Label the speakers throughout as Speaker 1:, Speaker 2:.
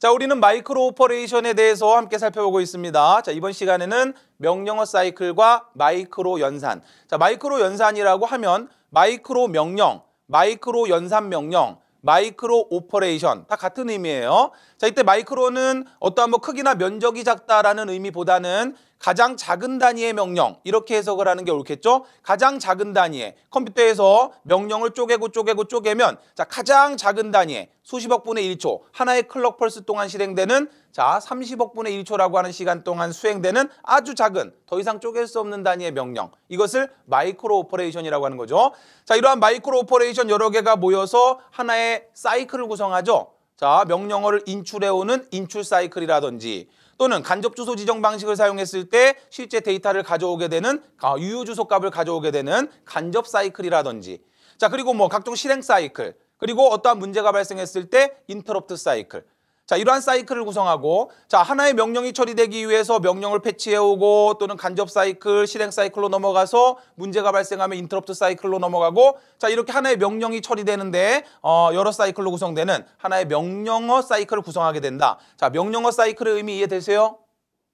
Speaker 1: 자, 우리는 마이크로 오퍼레이션에 대해서 함께 살펴보고 있습니다. 자, 이번 시간에는 명령어 사이클과 마이크로 연산. 자, 마이크로 연산이라고 하면 마이크로 명령, 마이크로 연산 명령, 마이크로 오퍼레이션 다 같은 의미예요. 자, 이때 마이크로는 어떠한 뭐 크기나 면적이 작다라는 의미보다는 가장 작은 단위의 명령 이렇게 해석을 하는 게 옳겠죠? 가장 작은 단위의 컴퓨터에서 명령을 쪼개고 쪼개고 쪼개면 자 가장 작은 단위의 수십억 분의 1초 하나의 클럭 펄스 동안 실행되는 자 30억 분의 1초라고 하는 시간 동안 수행되는 아주 작은 더 이상 쪼갤 수 없는 단위의 명령 이것을 마이크로 오퍼레이션이라고 하는 거죠. 자 이러한 마이크로 오퍼레이션 여러 개가 모여서 하나의 사이클을 구성하죠. 자 명령어를 인출해오는 인출 사이클이라든지 또는 간접 주소 지정 방식을 사용했을 때 실제 데이터를 가져오게 되는 아, 유효 주소 값을 가져오게 되는 간접 사이클이라든지 자 그리고 뭐 각종 실행 사이클 그리고 어떠한 문제가 발생했을 때 인터럽트 사이클 자, 이러한 사이클을 구성하고 자, 하나의 명령이 처리되기 위해서 명령을 패치해오고 또는 간접 사이클, 실행 사이클로 넘어가서 문제가 발생하면 인터럽트 사이클로 넘어가고 자, 이렇게 하나의 명령이 처리되는데 어, 여러 사이클로 구성되는 하나의 명령어 사이클을 구성하게 된다. 자, 명령어 사이클의 의미 이해되세요?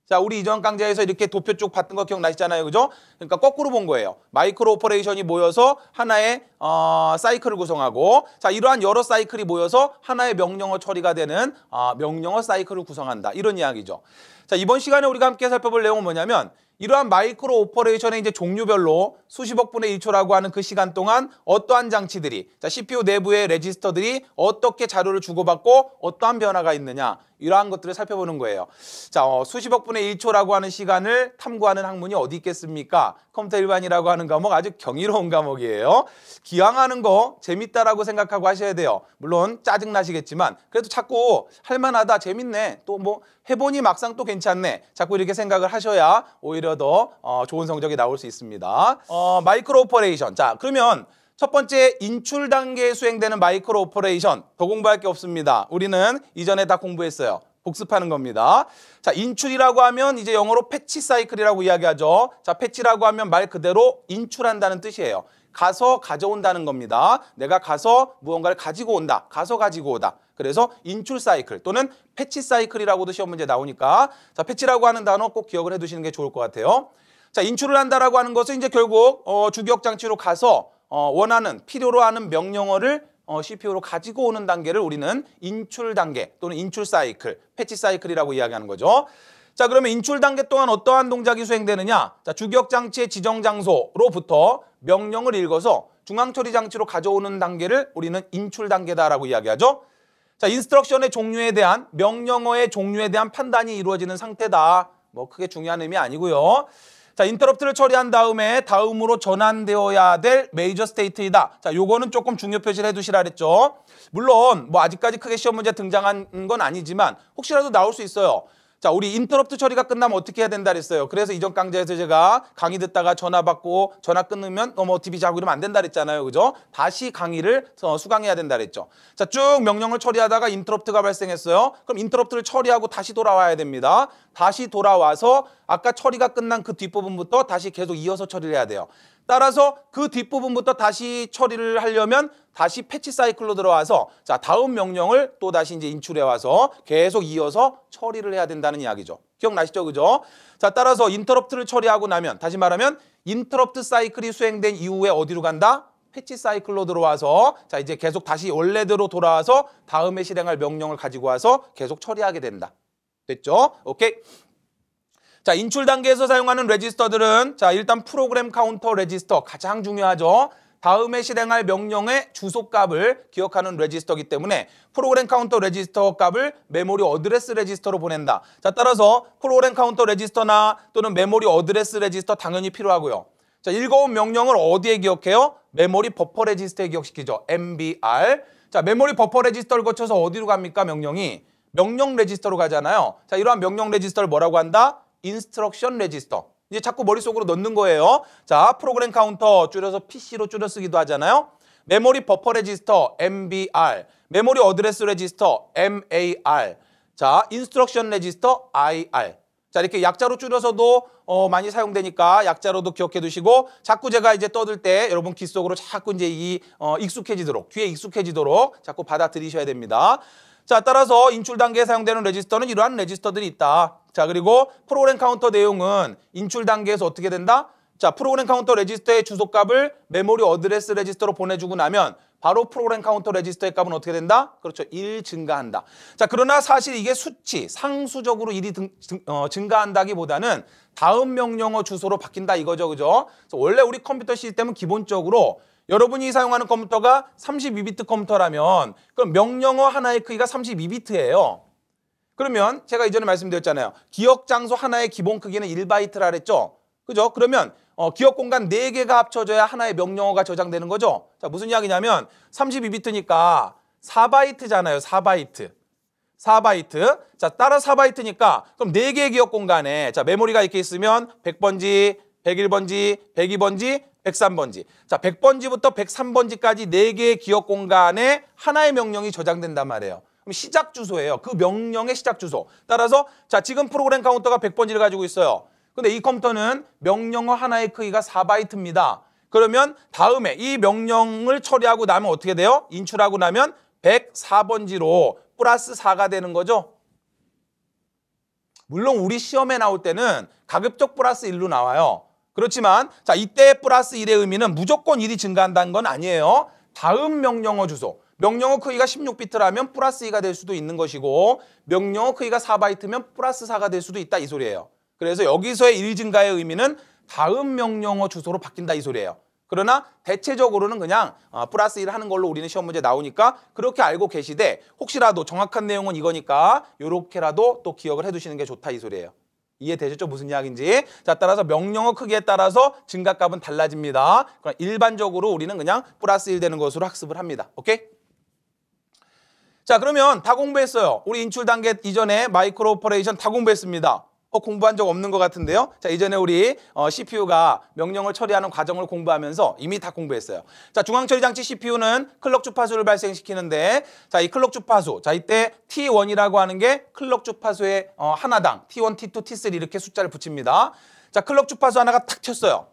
Speaker 1: 자, 우리 이전 강좌에서 이렇게 도표 쪽 봤던 거 기억나시잖아요. 그죠? 그러니까 거꾸로 본 거예요. 마이크로 오퍼레이션이 모여서 하나의 어, 사이클을 구성하고 자, 이러한 여러 사이클이 모여서 하나의 명령어 처리가 되는 어, 명령어 사이클을 구성한다. 이런 이야기죠. 자, 이번 시간에 우리가 함께 살펴볼 내용은 뭐냐면 이러한 마이크로 오퍼레이션의 이제 종류별로 수십억 분의 1초라고 하는 그 시간 동안 어떠한 장치들이 자, CPU 내부의 레지스터들이 어떻게 자료를 주고받고 어떠한 변화가 있느냐 이러한 것들을 살펴보는 거예요. 자, 어, 수십억 분의 1초라고 하는 시간을 탐구하는 학문이 어디 있겠습니까? 컴퓨터 일반이라고 하는 과목 아주 경이로운 과목이에요. 기왕하는 거 재밌다라고 생각하고 하셔야 돼요. 물론 짜증나시겠지만 그래도 자꾸 할만하다, 재밌네, 또 뭐 해보니 막상 또 괜찮네. 자꾸 이렇게 생각을 하셔야 오히려 더 어, 좋은 성적이 나올 수 있습니다. 어, 마이크로 오퍼레이션. 자, 그러면 첫 번째 인출 단계에 수행되는 마이크로 오퍼레이션 더 공부할 게 없습니다. 우리는 이전에 다 공부했어요. 복습하는 겁니다. 자, 인출이라고 하면 이제 영어로 패치 사이클이라고 이야기하죠. 자, 패치라고 하면 말 그대로 인출한다는 뜻이에요. 가서 가져온다는 겁니다. 내가 가서 무언가를 가지고 온다. 가서 가지고 오다. 그래서 인출 사이클 또는 패치 사이클이라고도 시험 문제 나오니까 자, 패치라고 하는 단어 꼭 기억을 해 두시는 게 좋을 것 같아요. 자, 인출을 한다라고 하는 것은 이제 결국 어, 주격 장치로 가서 어, 원하는 필요로 하는 명령어를 어, CPU로 가지고 오는 단계를 우리는 인출 단계 또는 인출 사이클, 패치 사이클이라고 이야기하는 거죠. 자 그러면 인출 단계 동안 어떠한 동작이 수행되느냐 자 주격 장치의 지정 장소로부터 명령을 읽어서 중앙 처리 장치로 가져오는 단계를 우리는 인출 단계다라고 이야기하죠 자 인스트럭션의 종류에 대한 명령어의 종류에 대한 판단이 이루어지는 상태다 뭐 크게 중요한 의미 아니고요 자, 인터럽트를 처리한 다음에 다음으로 전환되어야 될 메이저 스테이트이다. 자, 요거는 조금 중요 표시를 해두시라 그랬죠. 물론 뭐 아직까지 크게 시험 문제 등장한 건 아니지만 혹시라도 나올 수 있어요. 자, 우리 인터럽트 처리가 끝나면 어떻게 해야 된다 그랬어요. 그래서 이전 강좌에서 제가 강의 듣다가 전화 받고 전화 끊으면 너무 어, 뭐 TV 자고 이러면 안 된다 그랬잖아요. 그죠? 다시 강의를 수강해야 된다 그랬죠. 자, 쭉 명령을 처리하다가 인터럽트가 발생했어요. 그럼 인터럽트를 처리하고 다시 돌아와야 됩니다. 다시 돌아와서 아까 처리가 끝난 그 뒷부분부터 다시 계속 이어서 처리를 해야 돼요. 따라서 그 뒷부분부터 다시 처리를 하려면 다시 패치 사이클로 들어와서 자 다음 명령을 또 다시 이제 인출해 와서 계속 이어서 처리를 해야 된다는 이야기죠. 기억나시죠? 그죠? 자 따라서 인터럽트를 처리하고 나면 다시 말하면 인터럽트 사이클이 수행된 이후에 어디로 간다? 패치 사이클로 들어와서 자 이제 계속 다시 원래대로 돌아와서 다음에 실행할 명령을 가지고 와서 계속 처리하게 된다. 됐죠? 오케이. 자, 인출 단계에서 사용하는 레지스터들은 자, 일단 프로그램 카운터 레지스터 가장 중요하죠. 다음에 실행할 명령의 주소값을 기억하는 레지스터이기 때문에 프로그램 카운터 레지스터 값을 메모리 어드레스 레지스터로 보낸다. 자, 따라서 프로그램 카운터 레지스터나 또는 메모리 어드레스 레지스터 당연히 필요하고요. 자, 읽어온 명령을 어디에 기억해요? 메모리 버퍼 레지스터에 기억시키죠. MBR. 자, 메모리 버퍼 레지스터를 거쳐서 어디로 갑니까? 명령이. 명령 레지스터로 가잖아요. 자, 이러한 명령 레지스터를 뭐라고 한다? 인스트럭션 레지스터. 이제 자꾸 머릿속으로 넣는 거예요. 자, 프로그램 카운터 줄여서 PC로 줄여 쓰기도 하잖아요. 메모리 버퍼 레지스터 MBR, 메모리 어드레스 레지스터 MAR, 자, 인스트럭션 레지스터 IR. 자, 이렇게 약자로 줄여서도 어, 많이 사용되니까 약자로도 기억해 두시고 자꾸 제가 이제 떠들 때 여러분 귀 속으로 자꾸 이제 이 어, 익숙해지도록 귀에 익숙해지도록 자꾸 받아들이셔야 됩니다. 자, 따라서 인출 단계에 사용되는 레지스터는 이러한 레지스터들이 있다. 자 그리고 프로그램 카운터 내용은 인출 단계에서 어떻게 된다? 자 프로그램 카운터 레지스터의 주소값을 메모리 어드레스 레지스터로 보내주고 나면 바로 프로그램 카운터 레지스터의 값은 어떻게 된다? 그렇죠. 1 증가한다. 자, 그러나 사실 이게 수치, 상수적으로 1이 등, 등, 어, 증가한다기보다는 다음 명령어 주소로 바뀐다 이거죠. 그죠? 그래서 원래 우리 컴퓨터 시스템은 기본적으로 여러분이 사용하는 컴퓨터가 32비트 컴퓨터라면 그럼 명령어 하나의 크기가 32비트예요. 그러면 제가 이전에 말씀드렸잖아요. 기억 장소 하나의 기본 크기는 1바이트라 그랬죠. 그죠? 그러면 어, 기억 공간 4개가 합쳐져야 하나의 명령어가 저장되는 거죠. 자, 무슨 이야기냐면 32비트니까 4바이트잖아요. 4바이트. 4바이트. 자, 따라 4바이트니까 그럼 4개의 기억 공간에 자, 메모리가 이렇게 있으면 100번지, 101번지, 102번지, 103번지. 자, 100번지부터 103번지까지 4개의 기억 공간에 하나의 명령이 저장된단 말이에요. 그럼 시작 주소예요. 그 명령의 시작 주소. 따라서 자 지금 프로그램 카운터가 100번지를 가지고 있어요. 근데 이 컴퓨터는 명령어 하나의 크기가 4바이트입니다. 그러면 다음에 이 명령을 처리하고 나면 어떻게 돼요? 인출하고 나면 104번지로 플러스 4가 되는 거죠. 물론 우리 시험에 나올 때는 가급적 플러스 1로 나와요. 그렇지만 자 이때 플러스 1의 의미는 무조건 1이 증가한다는 건 아니에요. 다음 명령어 주소. 명령어 크기가 16비트라면 플러스 2가 될 수도 있는 것이고 명령어 크기가 4바이트면 플러스 4가 될 수도 있다 이 소리예요. 그래서 여기서의 1 증가의 의미는 다음 명령어 주소로 바뀐다 이 소리예요. 그러나 대체적으로는 그냥 어, 플러스 1 하는 걸로 우리는 시험 문제 나오니까 그렇게 알고 계시되 혹시라도 정확한 내용은 이거니까 이렇게라도또 기억을 해두시는 게 좋다 이 소리예요. 이해되셨죠? 무슨 이야기인지. 자, 따라서 명령어 크기에 따라서 증가값은 달라집니다. 그럼 일반적으로 우리는 그냥 플러스 1 되는 것으로 학습을 합니다. 오케이? 자 그러면 다 공부했어요. 우리 인출 단계 이전에 마이크로 오퍼레이션 다 공부했습니다. 어, 공부한 적 없는 것 같은데요. 자 이전에 우리 어, CPU가 명령을 처리하는 과정을 공부하면서 이미 다 공부했어요. 자 중앙처리 장치 CPU는 클럭 주파수를 발생시키는데 자 이 클럭 주파수 자 이때 T1이라고 하는 게 클럭 주파수의 어, 하나당 T1, T2, T3 이렇게 숫자를 붙입니다. 자 클럭 주파수 하나가 탁 쳤어요.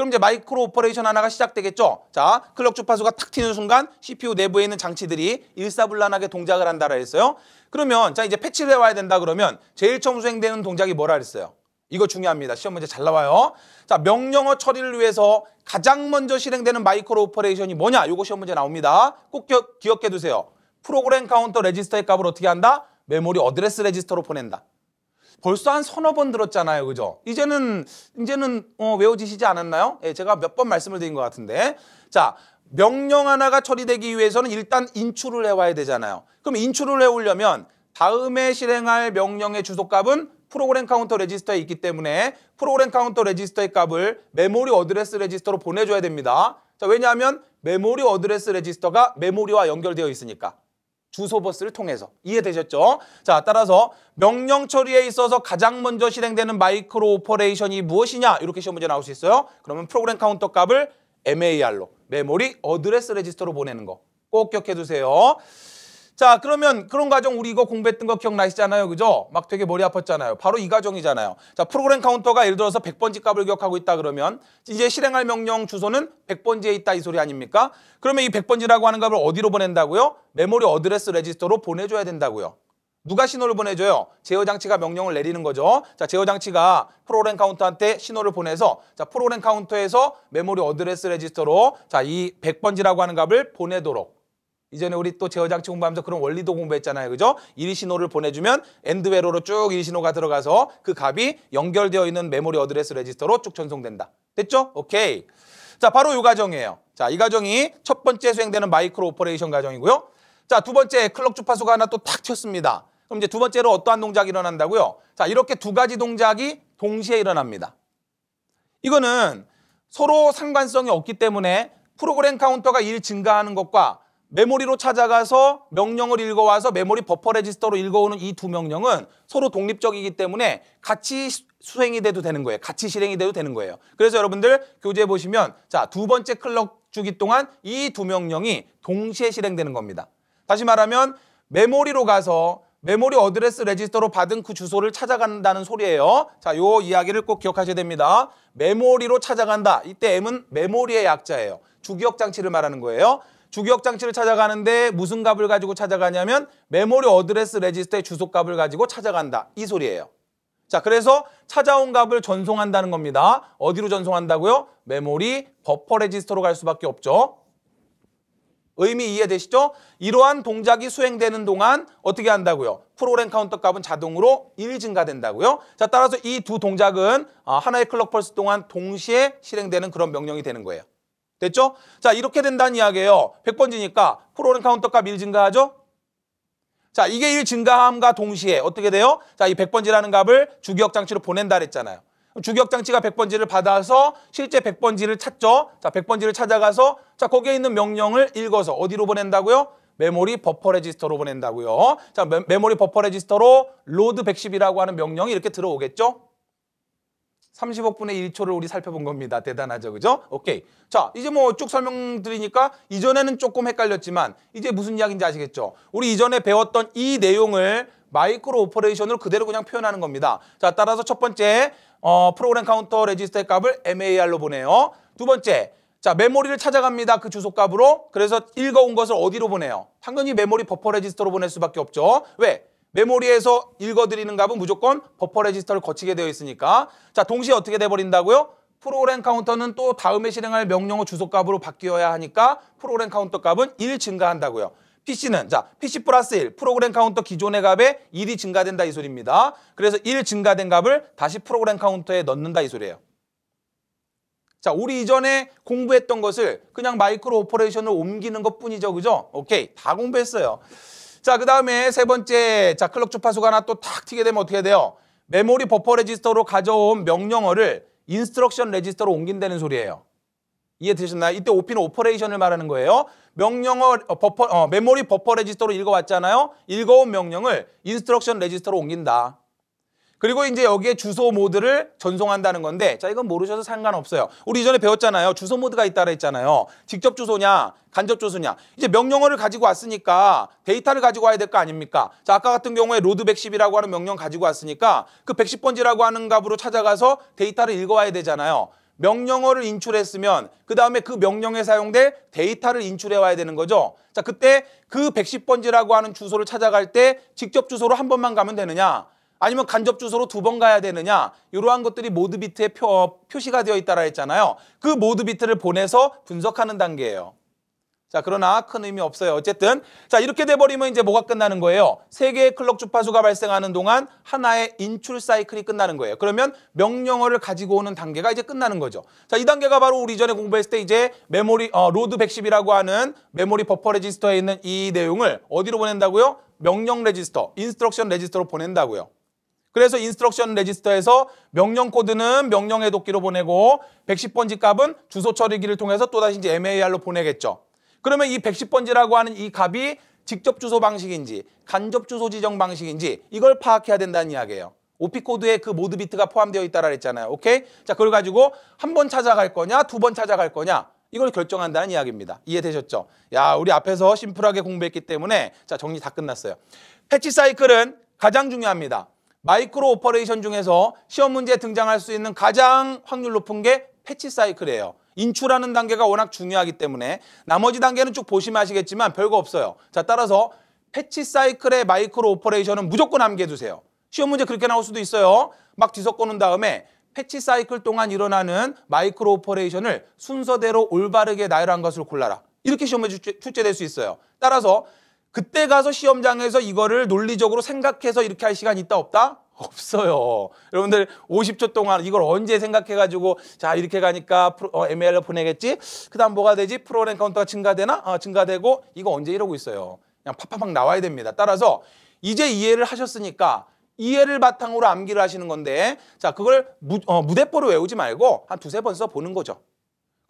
Speaker 1: 그럼 이제 마이크로 오퍼레이션 하나가 시작되겠죠. 자, 클럭 주파수가 탁 튀는 순간 CPU 내부에 있는 장치들이 일사불란하게 동작을 한다라 했어요. 그러면 자 이제 패치를 해와야 된다 그러면 제일 처음 수행되는 동작이 뭐라 그랬어요? 이거 중요합니다. 시험 문제 잘 나와요. 자, 명령어 처리를 위해서 가장 먼저 실행되는 마이크로 오퍼레이션이 뭐냐? 요거 시험 문제 나옵니다. 꼭 기억, 기억해 두세요. 프로그램 카운터 레지스터의 값을 어떻게 한다? 메모리 어드레스 레지스터로 보낸다. 벌써 한 서너 번 들었잖아요. 그죠? 이제는 이제는 어, 외워지시지 않았나요? 예, 제가 몇 번 말씀을 드린 것 같은데. 자, 명령 하나가 처리되기 위해서는 일단 인출을 해와야 되잖아요. 그럼 인출을 해오려면 다음에 실행할 명령의 주소값은 프로그램 카운터 레지스터에 있기 때문에 프로그램 카운터 레지스터의 값을 메모리 어드레스 레지스터로 보내줘야 됩니다. 자, 왜냐하면 메모리 어드레스 레지스터가 메모리와 연결되어 있으니까. 주소버스를 통해서 이해되셨죠? 자 따라서 명령 처리에 있어서 가장 먼저 실행되는 마이크로 오퍼레이션이 무엇이냐 이렇게 시험 문제 나올 수 있어요. 그러면 프로그램 카운터 값을 MAR로 메모리 어드레스 레지스터로 보내는 거 꼭 기억해 두세요. 자, 그러면 그런 과정 우리 이거 공부했던 거 기억나시잖아요. 그죠? 막 되게 머리 아팠잖아요. 바로 이 과정이잖아요. 자, 프로그램 카운터가 예를 들어서 100번지 값을 기억하고 있다 그러면 이제 실행할 명령 주소는 100번지에 있다 이 소리 아닙니까? 그러면 이 100번지라고 하는 값을 어디로 보낸다고요? 메모리 어드레스 레지스터로 보내줘야 된다고요. 누가 신호를 보내줘요? 제어 장치가 명령을 내리는 거죠. 자, 제어 장치가 프로그램 카운터한테 신호를 보내서 자, 프로그램 카운터에서 메모리 어드레스 레지스터로 자, 이 100번지라고 하는 값을 보내도록 이전에 우리 또 제어장치 공부하면서 그런 원리도 공부했잖아요. 그죠? 이 신호를 보내주면 엔드웨로로 쭉 이 신호가 들어가서 그 값이 연결되어 있는 메모리 어드레스 레지스터로 쭉 전송된다. 됐죠? 오케이. 자, 바로 이 과정이에요. 자, 이 과정이 첫 번째 수행되는 마이크로 오퍼레이션 과정이고요. 자, 두 번째 클럭 주파수가 하나 또 탁쳤습니다 그럼 이제 두 번째로 어떠한 동작이 일어난다고요? 자, 이렇게 두 가지 동작이 동시에 일어납니다. 이거는 서로 상관성이 없기 때문에 프로그램 카운터가 일 증가하는 것과 메모리로 찾아가서 명령을 읽어와서 메모리 버퍼 레지스터로 읽어오는 이 두 명령은 서로 독립적이기 때문에 같이 수행이 돼도 되는 거예요. 같이 실행이 돼도 되는 거예요. 그래서 여러분들 교재 보시면 자 두 번째 클럭 주기 동안 이 두 명령이 동시에 실행되는 겁니다. 다시 말하면 메모리로 가서 메모리 어드레스 레지스터로 받은 그 주소를 찾아간다는 소리예요. 자, 요 이야기를 꼭 기억하셔야 됩니다. 메모리로 찾아간다. 이때 M은 메모리의 약자예요. 주기억 장치를 말하는 거예요. 주기억 장치를 찾아가는데 무슨 값을 가지고 찾아가냐면 메모리 어드레스 레지스터의 주소 값을 가지고 찾아간다. 이 소리예요. 자, 그래서 찾아온 값을 전송한다는 겁니다. 어디로 전송한다고요? 메모리 버퍼 레지스터로 갈 수밖에 없죠. 의미 이해되시죠? 이러한 동작이 수행되는 동안 어떻게 한다고요? 프로그램 카운터 값은 자동으로 1 증가된다고요. 자, 따라서 이 두 동작은 아, 하나의 클럭 펄스 동안 동시에 실행되는 그런 명령이 되는 거예요. 됐죠? 자 이렇게 된다는 이야기예요. 100번지니까 프로그 카운터값 1 증가하죠? 자 이게 1 증가함과 동시에 어떻게 돼요? 자이 100번지라는 값을 주격 장치로 보낸다 그랬잖아요. 주격 장치가 100번지를 받아서 실제 100번지를 찾죠. 자 100번지를 찾아가서 자 거기에 있는 명령을 읽어서 어디로 보낸다고요? 메모리 버퍼 레지스터로 보낸다고요. 자 메모리 버퍼 레지스터로 로드 110이라고 하는 명령이 이렇게 들어오겠죠? 30억분의 1초를 우리 살펴본 겁니다. 대단하죠. 그죠? 오케이. 자, 이제 뭐 쭉 설명드리니까 이전에는 조금 헷갈렸지만 이제 무슨 이야기인지 아시겠죠? 우리 이전에 배웠던 이 내용을 마이크로 오퍼레이션으로 그대로 그냥 표현하는 겁니다. 자, 따라서 첫 번째 어, 프로그램 카운터 레지스터의 값을 MAR로 보내요. 두 번째, 자 메모리를 찾아갑니다. 그 주소값으로. 그래서 읽어온 것을 어디로 보내요? 당연히 메모리 버퍼 레지스터로 보낼 수밖에 없죠. 왜? 메모리에서 읽어드리는 값은 무조건 버퍼 레지스터를 거치게 되어 있으니까 자 동시에 어떻게 돼버린다고요? 프로그램 카운터는 또 다음에 실행할 명령어 주소값으로 바뀌어야 하니까 프로그램 카운터 값은 1 증가한다고요. PC는 자 PC 플러스 1 프로그램 카운터 기존의 값에 1이 증가된다 이 소리입니다. 그래서 1 증가된 값을 다시 프로그램 카운터에 넣는다 이 소리예요. 자 우리 이전에 공부했던 것을 그냥 마이크로 오퍼레이션을 옮기는 것뿐이죠. 그죠? 오케이 다 공부했어요. 자, 그 다음에 세 번째, 자, 클럭 주파수가 하나 또 탁 튀게 되면 어떻게 돼요? 메모리 버퍼 레지스터로 가져온 명령어를 인스트럭션 레지스터로 옮긴다는 소리예요. 이해되셨나요? 이때 오피는 오퍼레이션을 말하는 거예요. 명령어 어, 버퍼 어, 메모리 버퍼 레지스터로 읽어왔잖아요. 읽어온 명령을 인스트럭션 레지스터로 옮긴다. 그리고 이제 여기에 주소 모드를 전송한다는 건데 자 이건 모르셔서 상관없어요. 우리 이전에 배웠잖아요. 주소 모드가 있다라 했잖아요. 직접 주소냐 간접 주소냐 이제 명령어를 가지고 왔으니까 데이터를 가지고 와야 될 거 아닙니까? 자 아까 같은 경우에 로드 110이라고 하는 명령 가지고 왔으니까 그 110번지라고 하는 값으로 찾아가서 데이터를 읽어와야 되잖아요. 명령어를 인출했으면 그 다음에 그 명령에 사용될 데이터를 인출해 와야 되는 거죠. 자 그때 그 110번지라고 하는 주소를 찾아갈 때 직접 주소로 한 번만 가면 되느냐 아니면 간접 주소로 두 번 가야 되느냐 이러한 것들이 모드 비트에 표, 표시가 되어 있다라 했잖아요. 그 모드 비트를 보내서 분석하는 단계예요. 자 그러나 큰 의미 없어요. 어쨌든 자 이렇게 돼버리면 이제 뭐가 끝나는 거예요? 세 개의 클럭 주파수가 발생하는 동안 하나의 인출 사이클이 끝나는 거예요. 그러면 명령어를 가지고 오는 단계가 이제 끝나는 거죠. 자 이 단계가 바로 우리 전에 공부했을 때 이제 메모리 어, 로드 110이라고 하는 메모리 버퍼 레지스터에 있는 이 내용을 어디로 보낸다고요? 명령 레지스터, 인스트럭션 레지스터로 보낸다고요. 그래서 인스트럭션 레지스터에서 명령 코드는 명령의 도끼로 보내고 110번지 값은 주소 처리기를 통해서 또다시 이제 MAR로 보내겠죠. 그러면 이 110번지라고 하는 이 값이 직접 주소 방식인지 간접 주소 지정 방식인지 이걸 파악해야 된다는 이야기예요. 오피 코드에 그 모드 비트가 포함되어 있다라 그랬잖아요. 오케이? 자, 그걸 가지고 한 번 찾아갈 거냐, 두 번 찾아갈 거냐 이걸 결정한다는 이야기입니다. 이해되셨죠? 야, 우리 앞에서 심플하게 공부했기 때문에 자, 정리 다 끝났어요. 패치 사이클은 가장 중요합니다. 마이크로 오퍼레이션 중에서 시험 문제에 등장할 수 있는 가장 확률 높은 게 패치 사이클이에요. 인출하는 단계가 워낙 중요하기 때문에 나머지 단계는 쭉 보시면 아시겠지만 별거 없어요. 자 따라서 패치 사이클의 마이크로 오퍼레이션은 무조건 암기해두세요. 시험 문제 그렇게 나올 수도 있어요. 막 뒤섞어놓은 다음에 패치 사이클 동안 일어나는 마이크로 오퍼레이션을 순서대로 올바르게 나열한 것을 골라라. 이렇게 시험에 출제될 수 있어요. 따라서 그때 가서 시험장에서 이거를 논리적으로 생각해서 이렇게 할 시간이 있다 없다? 없어요. 여러분들 50초 동안 이걸 언제 생각해가지고 자 이렇게 가니까 프로, 어, m l 보내겠지? 그 다음 뭐가 되지? 프로그램 카운터가 증가되나? 어, 증가되고 이거 언제 이러고 있어요. 그냥 팍팍팍 나와야 됩니다. 따라서 이제 이해를 하셨으니까 이해를 바탕으로 암기를 하시는 건데 자 그걸 무, 어, 무대포로 외우지 말고 한 두세 번 써보는 거죠.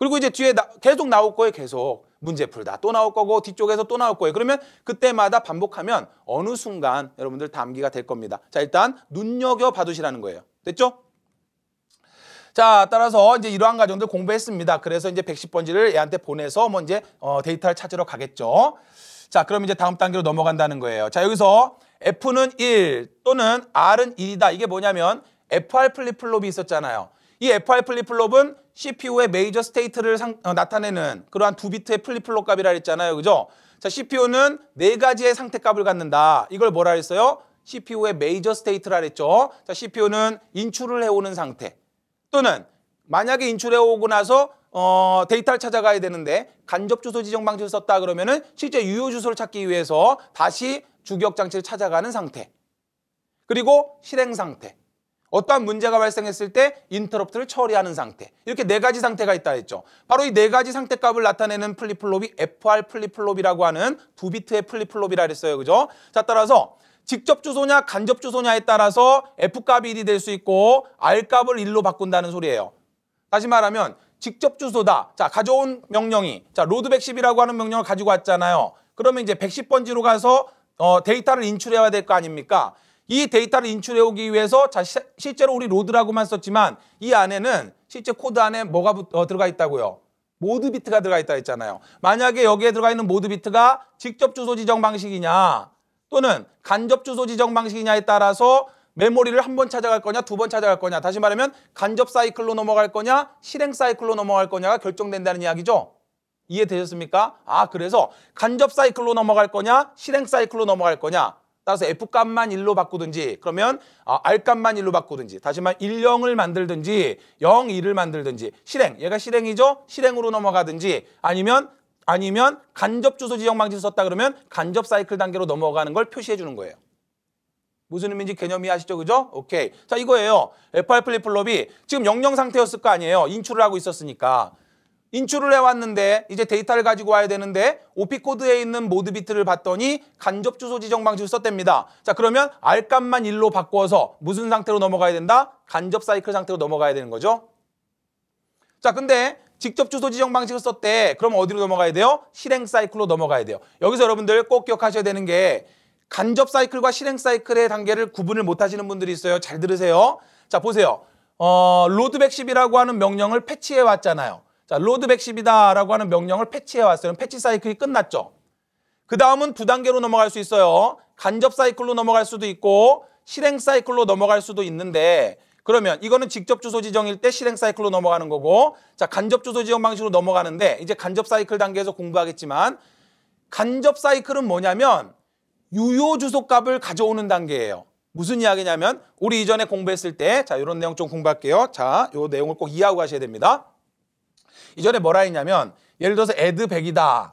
Speaker 1: 그리고 이제 뒤에 나, 계속 나올 거예요. 계속. 문제 풀다 또 나올 거고 뒤쪽에서 또 나올 거예요. 그러면 그때마다 반복하면 어느 순간 여러분들 담기가 될 겁니다. 자 일단 눈여겨 봐두시라는 거예요. 됐죠? 자, 따라서 이제 이러한 과정들 공부했습니다. 그래서 이제 110번지를 얘한테 보내서 뭐 이제 어, 데이터를 찾으러 가겠죠. 자, 그럼 이제 다음 단계로 넘어간다는 거예요. 자, 여기서 F는 1 또는 R은 1이다. 이게 뭐냐면 FR 플립플롭이 있었잖아요. 이 FR 플립플롭은 CPU의 메이저 스테이트를 상, 어, 나타내는 그러한 두 비트의 플립플롭 값이라 했잖아요. 그죠? 자, CPU는 네 가지의 상태 값을 갖는다. 이걸 뭐라 했어요? CPU의 메이저 스테이트라 했죠. 자, CPU는 인출을 해오는 상태 또는 만약에 인출해오고 나서 어, 데이터를 찾아가야 되는데 간접 주소 지정 방식을 썼다 그러면은 실제 유효 주소를 찾기 위해서 다시 주격 장치를 찾아가는 상태. 그리고 실행 상태. 어떠한 문제가 발생했을 때 인터럽트를 처리하는 상태 이렇게 네 가지 상태가 있다 했죠 바로 이 네 가지 상태 값을 나타내는 플립플롭이 FR 플립플롭이라고 하는 두 비트의 플립플롭이라 그랬어요 그죠 자 따라서 직접 주소냐 간접 주소냐에 따라서 F값이 1이 될 수 있고 R값을 1로 바꾼다는 소리예요 다시 말하면 직접 주소다 자 가져온 명령이 자 로드 110이라고 하는 명령을 가지고 왔잖아요 그러면 이제 110번지로 가서 어, 데이터를 인출해야 될 거 아닙니까 이 데이터를 인출해오기 위해서 자, 시, 실제로 우리 로드라고만 썼지만 이 안에는 실제 코드 안에 뭐가 부, 어, 들어가 있다고요? 모드 비트가 들어가 있다 했잖아요. 만약에 여기에 들어가 있는 모드 비트가 직접 주소 지정 방식이냐 또는 간접 주소 지정 방식이냐에 따라서 메모리를 한 번 찾아갈 거냐 두 번 찾아갈 거냐 다시 말하면 간접 사이클로 넘어갈 거냐 실행 사이클로 넘어갈 거냐가 결정된다는 이야기죠. 이해되셨습니까? 아 그래서 간접 사이클로 넘어갈 거냐 실행 사이클로 넘어갈 거냐 따라서 F값만 1로 바꾸든지 그러면 아, R값만 1로 바꾸든지 다시 말해 1, 0을 만들든지 0, 2을 만들든지 실행, 얘가 실행이죠? 실행으로 넘어가든지 아니면 아니면 간접 주소 지정 방식 썼다 그러면 간접 사이클 단계로 넘어가는 걸 표시해 주는 거예요. 무슨 의미인지 개념이 아시죠? 그죠? 오케이. 자, 이거예요. FR 플립플롭이 지금 영영 상태였을 거 아니에요. 인출을 하고 있었으니까. 인출을 해왔는데 이제 데이터를 가지고 와야 되는데 오피 코드에 있는 모드 비트를 봤더니 간접 주소 지정 방식을 썼답니다. 자 그러면 알 값만 1로 바꿔서 무슨 상태로 넘어가야 된다? 간접 사이클 상태로 넘어가야 되는 거죠. 자 근데 직접 주소 지정 방식을 썼대. 그럼 어디로 넘어가야 돼요? 실행 사이클로 넘어가야 돼요. 여기서 여러분들 꼭 기억하셔야 되는 게 간접 사이클과 실행 사이클의 단계를 구분을 못 하시는 분들이 있어요. 잘 들으세요. 자 보세요. 어, 로드 백십이라고 하는 명령을 패치해 왔잖아요. 자, 로드 백십이다라고 하는 명령을 패치해 왔어요. 패치 사이클이 끝났죠. 그 다음은 두 단계로 넘어갈 수 있어요. 간접 사이클로 넘어갈 수도 있고 실행 사이클로 넘어갈 수도 있는데 그러면 이거는 직접 주소 지정일 때 실행 사이클로 넘어가는 거고 자 간접 주소 지정 방식으로 넘어가는데 이제 간접 사이클 단계에서 공부하겠지만 간접 사이클은 뭐냐면 유효 주소 값을 가져오는 단계예요. 무슨 이야기냐면 우리 이전에 공부했을 때 자 이런 내용 좀 공부할게요. 자 요 내용을 꼭 이해하고 가셔야 됩니다. 이전에 뭐라 했냐면 예를 들어서 add 100이다.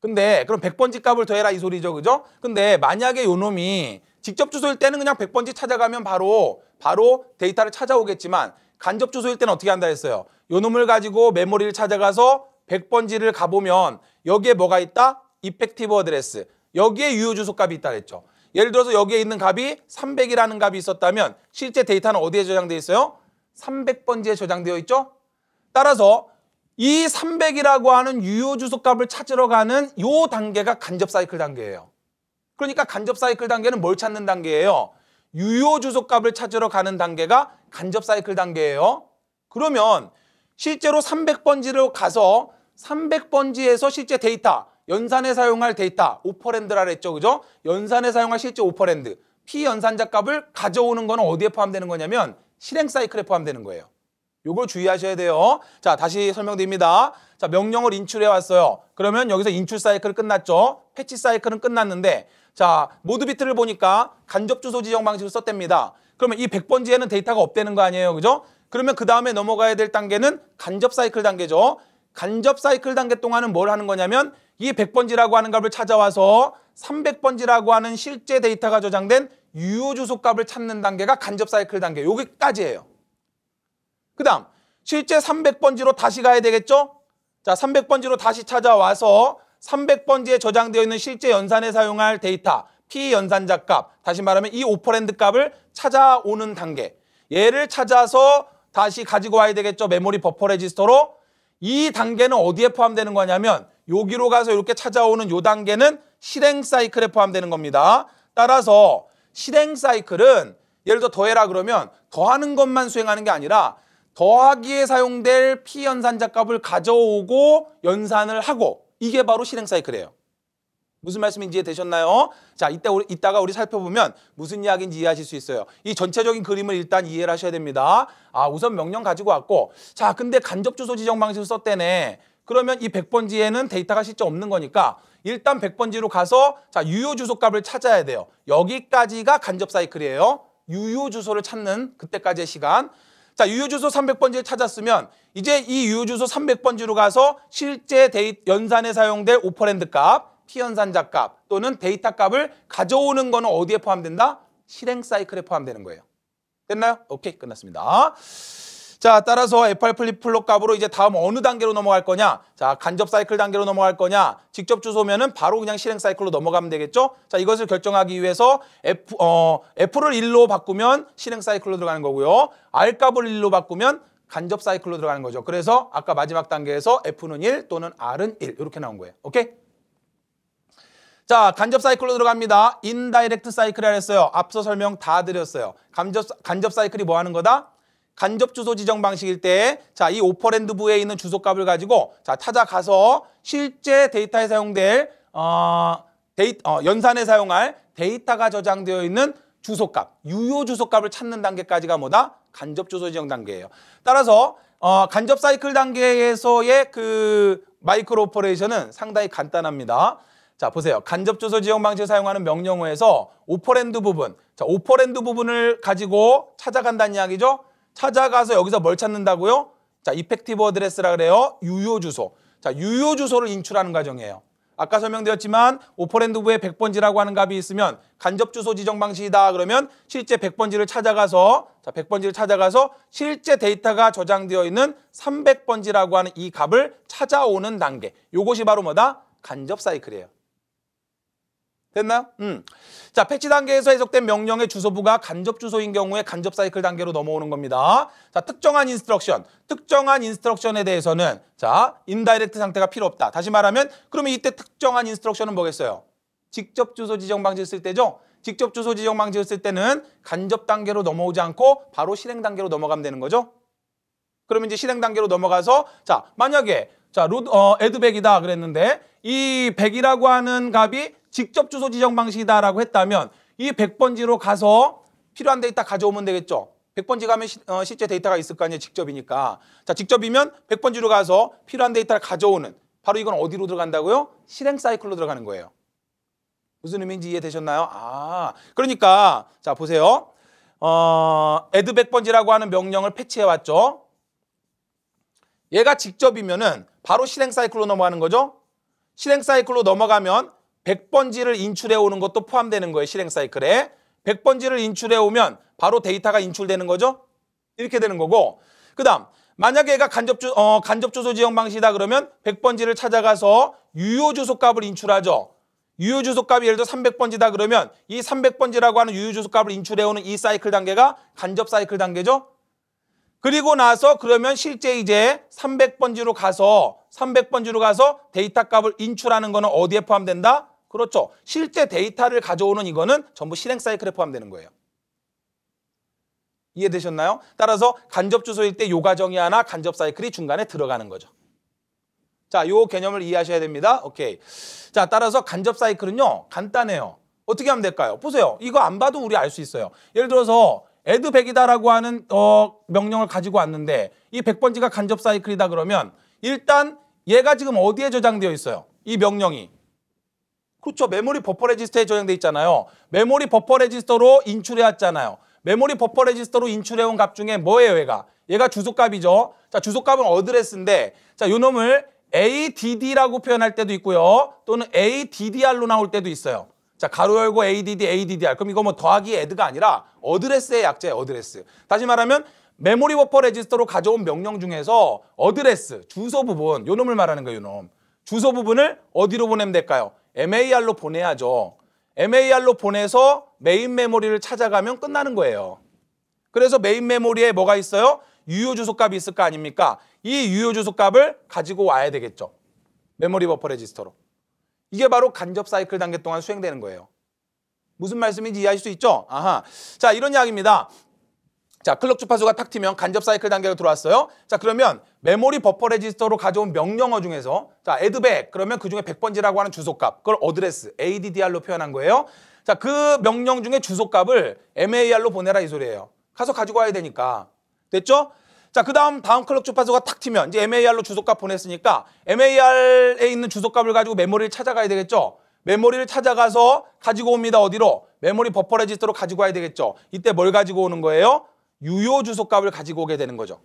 Speaker 1: 근데 그럼 100번지 값을 더해라 이 소리죠. 그죠? 근데 만약에 요 놈이 직접 주소일 때는 그냥 100번지 찾아가면 바로 바로 데이터를 찾아오겠지만 간접 주소일 때는 어떻게 한다 했어요? 요 놈을 가지고 메모리를 찾아가서 100번지를 가보면 여기에 뭐가 있다? 이펙티브 어드레스. 여기에 유효 주소 값이 있다 그랬죠. 예를 들어서 여기에 있는 값이 300이라는 값이 있었다면 실제 데이터는 어디에 저장되어 있어요? 300번지에 저장되어 있죠? 따라서 이 300이라고 하는 유효 주소값을 찾으러 가는 요 단계가 간접 사이클 단계예요. 그러니까 간접 사이클 단계는 뭘 찾는 단계예요? 유효 주소값을 찾으러 가는 단계가 간접 사이클 단계예요. 그러면 실제로 300번지로 가서 300번지에서 실제 데이터, 연산에 사용할 데이터, 오퍼랜드라 그랬죠. 그죠? 연산에 사용할 실제 오퍼랜드, 피연산자 값을 가져오는 거는 어디에 포함되는 거냐면 실행 사이클에 포함되는 거예요. 요걸 주의하셔야 돼요. 자, 다시 설명드립니다. 자, 명령을 인출해 왔어요. 그러면 여기서 인출 사이클 끝났죠. 패치 사이클은 끝났는데 자, 모드 비트를 보니까 간접 주소 지정 방식을 썼답니다. 그러면 이 100번지에는 데이터가 없다는 거 아니에요. 그죠? 그러면 그 다음에 넘어가야 될 단계는 간접 사이클 단계죠. 간접 사이클 단계 동안은 뭘 하는 거냐면 이 100번지라고 하는 값을 찾아와서 300번지라고 하는 실제 데이터가 저장된 유효 주소 값을 찾는 단계가 간접 사이클 단계. 여기까지예요. 그 다음 실제 300번지로 다시 가야 되겠죠? 자 300번지로 다시 찾아와서 300번지에 저장되어 있는 실제 연산에 사용할 데이터 P 연산자 값 다시 말하면 이 오퍼랜드 값을 찾아오는 단계 얘를 찾아서 다시 가지고 와야 되겠죠 메모리 버퍼 레지스터로 이 단계는 어디에 포함되는 거냐면 여기로 가서 이렇게 찾아오는 요 단계는 실행 사이클에 포함되는 겁니다 따라서 실행 사이클은 예를 들어 더해라 그러면 더하는 것만 수행하는 게 아니라 더하기에 사용될 피연산자 값을 가져오고 연산을 하고 이게 바로 실행 사이클이에요. 무슨 말씀인지 이되셨나요 자, 이따 우리, 이따가 우리 살펴보면 무슨 이야기인지 이해하실 수 있어요. 이 전체적인 그림을 일단 이해를 하셔야 됩니다. 아, 우선 명령 가지고 왔고 자, 근데 간접 주소 지정 방식을 썼대네. 그러면 이 100번지에는 데이터가 실제 없는 거니까 일단 100번지로 가서 자 유효 주소값을 찾아야 돼요. 여기까지가 간접 사이클이에요. 유효 주소를 찾는 그때까지의 시간. 자, 유효주소 300번지를 찾았으면 이제 이 유효주소 300번지로 가서 실제 데이, 연산에 사용될 오퍼랜드 값, 피연산자 값 또는 데이터 값을 가져오는 거는 어디에 포함된다? 실행 사이클에 포함되는 거예요. 됐나요? 오케이, 끝났습니다. 자, 따라서 FR 플립 플롭 값으로 이제 다음 어느 단계로 넘어갈 거냐? 자, 간접 사이클 단계로 넘어갈 거냐? 직접 주소면은 바로 그냥 실행 사이클로 넘어가면 되겠죠? 자, 이것을 결정하기 위해서 F, 어, F를 1로 바꾸면 실행 사이클로 들어가는 거고요. R 값을 1로 바꾸면 간접 사이클로 들어가는 거죠. 그래서 아까 마지막 단계에서 F는 1 또는 R은 1 이렇게 나온 거예요. 오케이? 자, 간접 사이클로 들어갑니다. 인다이렉트 사이클이라 했어요. 앞서 설명 다 드렸어요. 간접, 간접 사이클이 뭐 하는 거다? 간접 주소 지정 방식일 때 자, 이 오퍼랜드 부에 있는 주소값을 가지고 자, 찾아가서 실제 데이터에 사용될 어, 데이, 어, 연산에 사용할 데이터가 저장되어 있는 주소값, 유효 주소값을 찾는 단계까지가 뭐다? 간접 주소 지정 단계예요. 따라서 어, 간접 사이클 단계에서의 그 마이크로 오퍼레이션은 상당히 간단합니다. 자, 보세요. 간접 주소 지정 방식을 사용하는 명령어에서 오퍼랜드 부분, 자, 오퍼랜드 부분을 가지고 찾아간다는 이야기죠. 찾아가서 여기서 뭘 찾는다고요? 자, 이펙티브 어드레스라 그래요. 유효 주소. 자, 유효 주소를 인출하는 과정이에요. 아까 설명되었지만 오퍼랜드부에 100번지라고 하는 값이 있으면 간접 주소 지정 방식이다 그러면 실제 100번지를 찾아가서 자 100번지를 찾아가서 실제 데이터가 저장되어 있는 300번지라고 하는 이 값을 찾아오는 단계. 요것이 바로 뭐다? 간접 사이클이에요. 됐나요? 음. 자, 패치 단계에서 해석된 명령의 주소부가 간접 주소인 경우에 간접 사이클 단계로 넘어오는 겁니다. 자, 특정한 인스트럭션. 특정한 인스트럭션에 대해서는 자, 인다이렉트 상태가 필요 없다. 다시 말하면 그러면 이때 특정한 인스트럭션은 뭐겠어요? 직접 주소 지정 방지 쓸 때죠. 직접 주소 지정 방지 쓸 때는 간접 단계로 넘어오지 않고 바로 실행 단계로 넘어가면 되는 거죠. 그러면 이제 실행 단계로 넘어가서 자, 만약에 자, 루드 어, 에드백이다 그랬는데 이 백이라고 하는 값이 직접 주소 지정 방식이다라고 했다면 이 100번지로 가서 필요한 데이터 가져오면 되겠죠. 100번지 가면 시, 어, 실제 데이터가 있을 거 아니에요. 직접이니까. 자, 직접이면 100번지로 가서 필요한 데이터를 가져오는 바로 이건 어디로 들어간다고요? 실행 사이클로 들어가는 거예요. 무슨 의미인지 이해되셨나요? 아, 그러니까 자, 보세요. 어, add 100번지라고 하는 명령을 패치해 왔죠. 얘가 직접이면은 바로 실행 사이클로 넘어가는 거죠. 실행 사이클로 넘어가면 백번지를 인출해 오는 것도 포함되는 거예요. 실행 사이클에. 백번지를 인출해 오면 바로 데이터가 인출되는 거죠. 이렇게 되는 거고 그다음 만약에 얘가 간접 주, 어, 간접 주소 지정 방식이다 그러면 100번지를 찾아가서 유효 주소 값을 인출하죠. 유효 주소 값이 예를 들어 300번지다 그러면 이 300번지라고 하는 유효 주소 값을 인출해 오는 이 사이클 단계가 간접 사이클 단계죠. 그리고 나서 그러면 실제 이제 300번지로 가서 300번지로 가서 데이터 값을 인출하는 거는 어디에 포함된다? 그렇죠. 실제 데이터를 가져오는 이거는 전부 실행 사이클에 포함되는 거예요. 이해되셨나요? 따라서 간접 주소일 때 요 과정이 하나 간접 사이클이 중간에 들어가는 거죠. 자, 요 개념을 이해하셔야 됩니다. 오케이. 자, 따라서 간접 사이클은요. 간단해요. 어떻게 하면 될까요? 보세요. 이거 안 봐도 우리 알 수 있어요. 예를 들어서 에드백이다라고 하는 어, 명령을 가지고 왔는데 이 100번지가 간접 사이클이다 그러면 일단 얘가 지금 어디에 저장되어 있어요? 이 명령이. 그렇죠. 메모리 버퍼 레지스터에 저장돼 있잖아요. 메모리 버퍼 레지스터로 인출해 왔잖아요. 메모리 버퍼 레지스터로 인출해 온 값 중에 뭐예요, 얘가? 얘가 주소값이죠. 자, 주소값은 어드레스인데 자, 요 놈을 ADD라고 표현할 때도 있고요. 또는 ADDR로 나올 때도 있어요. 자, 가로 열고 ADD, ADDR. 그럼 이거 뭐 더하기 애드가 아니라 어드레스의 약자예요, 어드레스. 다시 말하면 메모리 버퍼 레지스터로 가져온 명령 중에서 어드레스, 주소 부분, 요 놈을 말하는 거예요, 요 놈. 주소 부분을 어디로 보내면 될까요? MAR로 보내야죠. MAR로 보내서 메인 메모리를 찾아가면 끝나는 거예요. 그래서 메인 메모리에 뭐가 있어요? 유효 주소값이 있을 거 아닙니까? 이 유효 주소값을 가지고 와야 되겠죠. 메모리 버퍼 레지스터로. 이게 바로 간접 사이클 단계 동안 수행되는 거예요. 무슨 말씀인지 이해하실 수 있죠? 아하. 자, 이런 이야기입니다. 자, 클럭 주파수가 탁 튀면 간접 사이클 단계로 들어왔어요. 자, 그러면 메모리 버퍼 레지스터로 가져온 명령어 중에서 자, a 드백 그러면 그중에 100번지라고 하는 주소값. 그걸 어드레스 addr로 표현한 거예요. 자, 그 명령 중에 주소값을 mar로 보내라 이 소리예요. 가서 가지고 와야 되니까. 됐죠? 자, 그 다음 다음 클럭 주파수가 탁 튀면 이제 MAR로 주소값 보냈으니까 MAR에 있는 주소값을 가지고 메모리를 찾아가야 되겠죠. 메모리를 찾아가서 가지고 옵니다. 어디로? 메모리 버퍼 레지스터로 가지고 와야 되겠죠. 이때 뭘 가지고 오는 거예요? 유효 주소값을 가지고 오게 되는 거죠.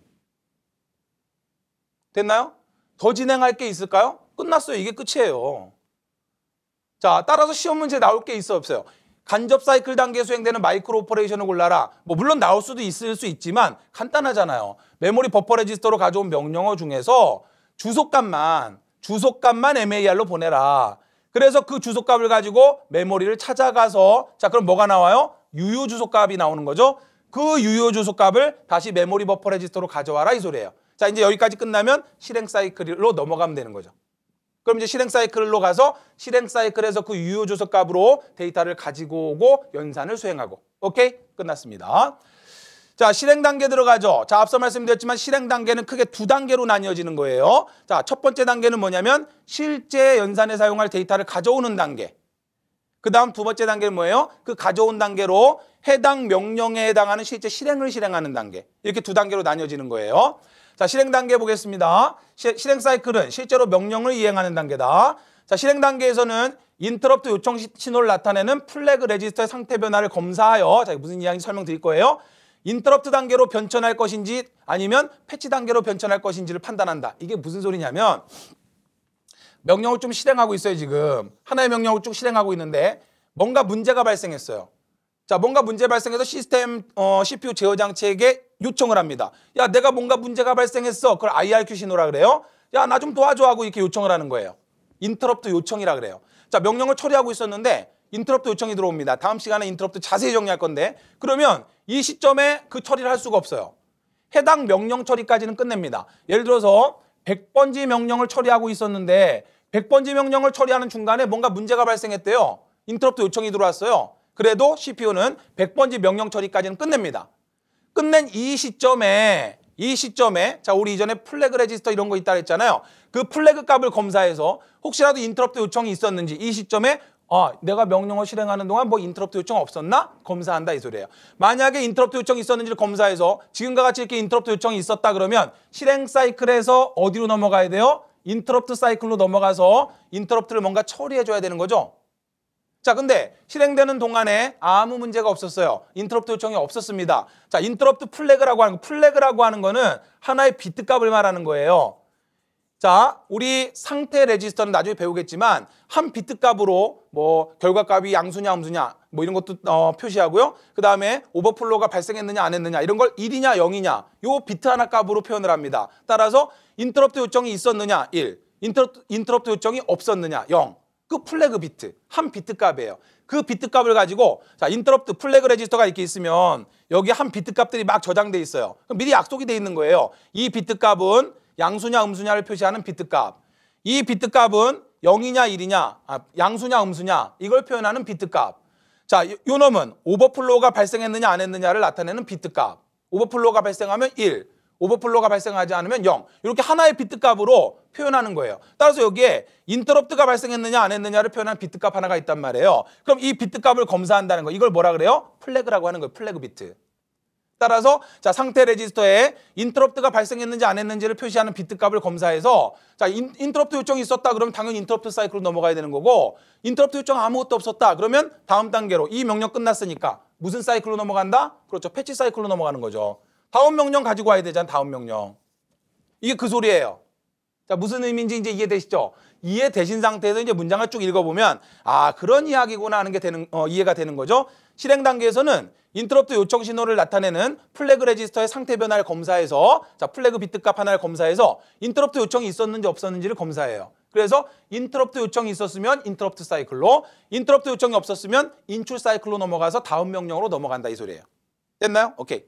Speaker 1: 됐나요? 더 진행할 게 있을까요? 끝났어요. 이게 끝이에요. 자, 따라서 시험 문제 나올 게 있어 없어요. 간접 사이클 단계에 수행되는 마이크로 오퍼레이션을 골라라. 뭐 물론 나올 수도 있을 수 있지만 간단하잖아요. 메모리 버퍼 레지스터로 가져온 명령어 중에서 주소값만 주소값만 MAR로 보내라. 그래서 그 주소값을 가지고 메모리를 찾아가서 자 그럼 뭐가 나와요? 유효 주소값이 나오는 거죠. 그 유효 주소값을 다시 메모리 버퍼 레지스터로 가져와라 이 소리예요. 자 이제 여기까지 끝나면 실행 사이클로 넘어가면 되는 거죠. 그럼 이제 실행 사이클로 가서 실행 사이클에서 그 유효 주소값으로 데이터를 가지고 오고 연산을 수행하고 오케이 끝났습니다. 자, 실행 단계 들어가죠. 자, 앞서 말씀드렸지만 실행 단계는 크게 두 단계로 나뉘어지는 거예요. 자, 첫 번째 단계는 뭐냐면 실제 연산에 사용할 데이터를 가져오는 단계. 그 다음 두 번째 단계는 뭐예요? 그 가져온 단계로 해당 명령에 해당하는 실제 실행을 실행하는 단계. 이렇게 두 단계로 나뉘어지는 거예요. 자, 실행 단계 보겠습니다. 시, 실행 사이클은 실제로 명령을 이행하는 단계다. 자, 실행 단계에서는 인터럽트 요청 신호를 나타내는 플래그 레지스터의 상태 변화를 검사하여 자, 무슨 이야기인지 설명드릴 거예요. 인터럽트 단계로 변천할 것인지 아니면 패치 단계로 변천할 것인지를 판단한다. 이게 무슨 소리냐면 명령을 좀 실행하고 있어요 지금. 하나의 명령을 쭉 실행하고 있는데 뭔가 문제가 발생했어요. 자, 뭔가 문제 발생해서 시스템 어, CPU 제어 장치에게 요청을 합니다. 야, 내가 뭔가 문제가 발생했어. 그걸 IRQ 신호라 그래요. 야, 나 좀 도와줘 하고 이렇게 요청을 하는 거예요. 인터럽트 요청이라 그래요. 자, 명령을 처리하고 있었는데 인터럽트 요청이 들어옵니다. 다음 시간에 인터럽트 자세히 정리할 건데 그러면 이 시점에 그 처리를 할 수가 없어요. 해당 명령 처리까지는 끝냅니다. 예를 들어서 100번지 명령을 처리하고 있었는데 100번지 명령을 처리하는 중간에 뭔가 문제가 발생했대요. 인터럽트 요청이 들어왔어요. 그래도 CPU는 100번지 명령 처리까지는 끝냅니다. 끝낸 이 시점에 이 시점에 자 우리 이전에 플래그 레지스터 이런 거 있다 그랬잖아요. 그 플래그 값을 검사해서 혹시라도 인터럽트 요청이 있었는지 이 시점에 어, 내가 명령을 실행하는 동안 뭐 인터럽트 요청 없었나? 검사한다 이 소리예요. 만약에 인터럽트 요청이 있었는지를 검사해서 지금과 같이 이렇게 인터럽트 요청이 있었다 그러면 실행 사이클에서 어디로 넘어가야 돼요? 인터럽트 사이클로 넘어가서 인터럽트를 뭔가 처리해줘야 되는 거죠. 자, 근데 실행되는 동안에 아무 문제가 없었어요. 인터럽트 요청이 없었습니다. 자, 인터럽트 플래그라고 하는 플래그라고 하는 거는 하나의 비트 값을 말하는 거예요. 자, 우리 상태 레지스터는 나중에 배우겠지만 한 비트 값으로 뭐 결과 값이 양수냐 음수냐뭐 이런 것도 어, 표시하고요. 그 다음에 오버플로가 발생했느냐 안 했느냐 이런 걸 1이냐 0이냐 요 비트 하나 값으로 표현을 합니다. 따라서 인터럽트 요청이 있었느냐 1, 인터럽트, 인터럽트 요청이 없었느냐 0. 그 플래그 비트, 한 비트 값이에요. 그 비트 값을 가지고 자 인터럽트 플래그 레지스터가 이렇게 있으면 여기 한 비트 값들이 막 저장돼 있어요. 미리 약속이 돼 있는 거예요. 이 비트 값은 양수냐 음수냐를 표시하는 비트값. 이 비트값은 0이냐 1이냐, 아, 양수냐 음수냐 이걸 표현하는 비트값. 자, 요, 놈은 오버플로우가 발생했느냐 안 했느냐를 나타내는 비트값. 오버플로우가 발생하면 1, 오버플로가 우 발생하지 않으면 0. 이렇게 하나의 비트값으로 표현하는 거예요. 따라서 여기에 인터럽트가 발생했느냐 안 했느냐를 표현한 비트값 하나가 있단 말이에요. 그럼 이 비트값을 검사한다는 거. 이걸 뭐라 그래요? 플래그라고 하는 거예요. 플래그 비트. 따라서 자 상태 레지스터에 인터럽트가 발생했는지 안 했는지를 표시하는 비트 값을 검사해서 자 인, 인터럽트 요청이 있었다 그러면 당연히 인터럽트 사이클로 넘어가야 되는 거고 인터럽트 요청 아무것도 없었다 그러면 다음 단계로 이 명령 끝났으니까 무슨 사이클로 넘어간다? 그렇죠. 패치 사이클로 넘어가는 거죠. 다음 명령 가지고 와야 되잖아. 다음 명령. 이게 그 소리예요. 자, 무슨 의미인지 이제 이해되시죠? 이해 대신 상태에서 이제 문장을 쭉 읽어보면 아 그런 이야기구나 하는 게 되는 어, 이해가 되는 거죠. 실행 단계에서는 인트럽트 요청 신호를 나타내는 플래그 레지스터의 상태 변화를 검사해서 자 플래그 비트 값 하나를 검사해서 인트럽트 요청이 있었는지 없었는지를 검사해요. 그래서 인트럽트 요청이 있었으면 인트럽트 사이클로 인트럽트 요청이 없었으면 인출 사이클로 넘어가서 다음 명령으로 넘어간다 이 소리예요. 됐나요? 오케이.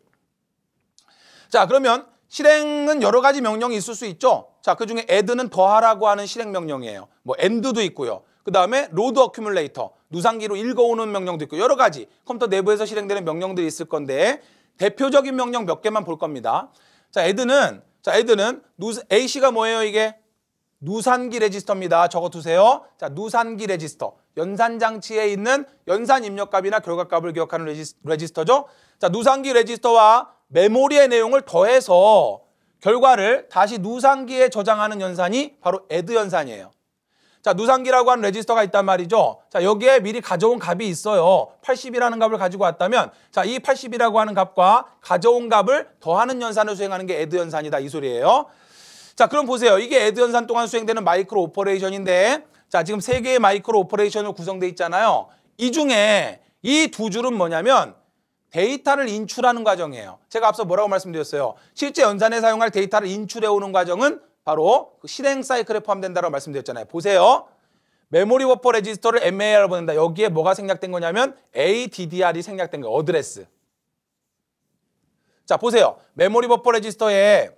Speaker 1: 자 그러면 실행은 여러 가지 명령이 있을 수 있죠. 자, 그 중에 add는 더하라고 하는 실행 명령이에요. 뭐 end도 있고요. 그 다음에 로드 어큐뮬레이터, 누상기로 읽어오는 명령도 있고 여러 가지 컴퓨터 내부에서 실행되는 명령들이 있을 건데 대표적인 명령 몇 개만 볼 겁니다. 자, add는 자, add는 ac가 뭐예요, 이게? 누산기 레지스터입니다. 적어두세요. 자, 누산기 레지스터. 연산 장치에 있는 연산 입력값이나 결과값을 기억하는 레지스, 레지스터죠. 자, 누산기 레지스터와 메모리의 내용을 더해서 결과를 다시 누상기에 저장하는 연산이 바로 a 드 연산이에요. 자, 누상기라고 하는 레지스터가 있단 말이죠. 자, 여기에 미리 가져온 값이 있어요. 80이라는 값을 가지고 왔다면 자, 이 80이라고 하는 값과 가져온 값을 더하는 연산을 수행하는 게 a 드 연산이다 이 소리예요. 자, 그럼 보세요. 이게 a 드 연산 동안 수행되는 마이크로 오퍼레이션인데 자, 지금 세 개의 마이크로 오퍼레이션으로 구성돼 있잖아요. 이 중에 이 두 줄은 뭐냐면 데이터를 인출하는 과정이에요. 제가 앞서 뭐라고 말씀드렸어요. 실제 연산에 사용할 데이터를 인출해 오는 과정은 바로 그 실행 사이클에 포함된다고 말씀드렸잖아요. 보세요. 메모리 워퍼 레지스터를 MAR로 보낸다. 여기에 뭐가 생략된 거냐면 ADDR이 생략된 거예요. 어드레스. 자, 보세요. 메모리 버퍼 레지스터에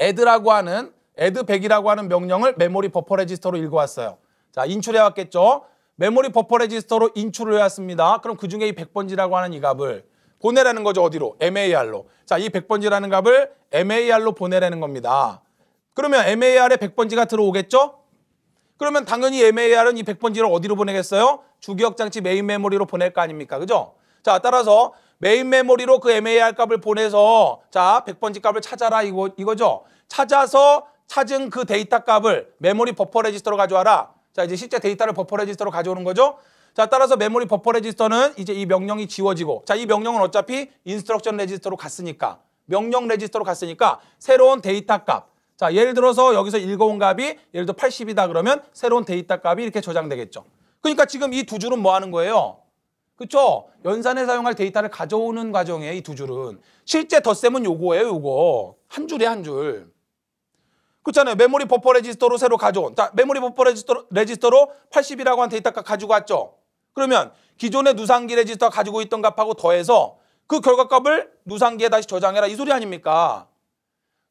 Speaker 1: add라고 하는 add100이라고 하는 명령을 메모리 버퍼 레지스터로 읽어왔어요. 자, 인출해왔겠죠. 메모리 버퍼 레지스터로 인출을 해왔습니다. 그럼 그중에 이 100번지라고 하는 이 값을 보내라는 거죠. 어디로? MAR로. 자, 이 100번지라는 값을 MAR로 보내라는 겁니다. 그러면 MAR에 100번지가 들어오겠죠? 그러면 당연히 MAR은 이 100번지를 어디로 보내겠어요? 주기억장치 메인 메모리로 보낼 거 아닙니까? 그죠? 자, 따라서 메인 메모리로 그 MAR 값을 보내서 자, 100번지 값을 찾아라 이거, 이거죠? 찾아서 찾은 그 데이터 값을 메모리 버퍼 레지스터로 가져와라. 자, 이제 실제 데이터를 버퍼 레지스터로 가져오는 거죠. 자, 따라서 메모리 버퍼 레지스터는 이제 이 명령이 지워지고 자, 이 명령은 어차피 인스트럭션 레지스터로 갔으니까 명령 레지스터로 갔으니까 새로운 데이터 값. 자, 예를 들어서 여기서 읽어온 값이 예를 들어 80이다 그러면 새로운 데이터 값이 이렇게 저장되겠죠. 그러니까 지금 이 두 줄은 뭐 하는 거예요? 그렇죠? 연산에 사용할 데이터를 가져오는 과정에 이 두 줄은 실제 덧셈은 요거예요, 요거. 한 줄에 한 줄. 그렇잖아요. 메모리 버퍼 레지스터로 새로 가져온. 자, 메모리 버퍼 레지스터, 레지스터로 80이라고 한 데이터 값 가지고 왔죠. 그러면 기존의 누상기 레지스터 가지고 있던 값하고 더해서 그 결과값을 누상기에 다시 저장해라 이 소리 아닙니까?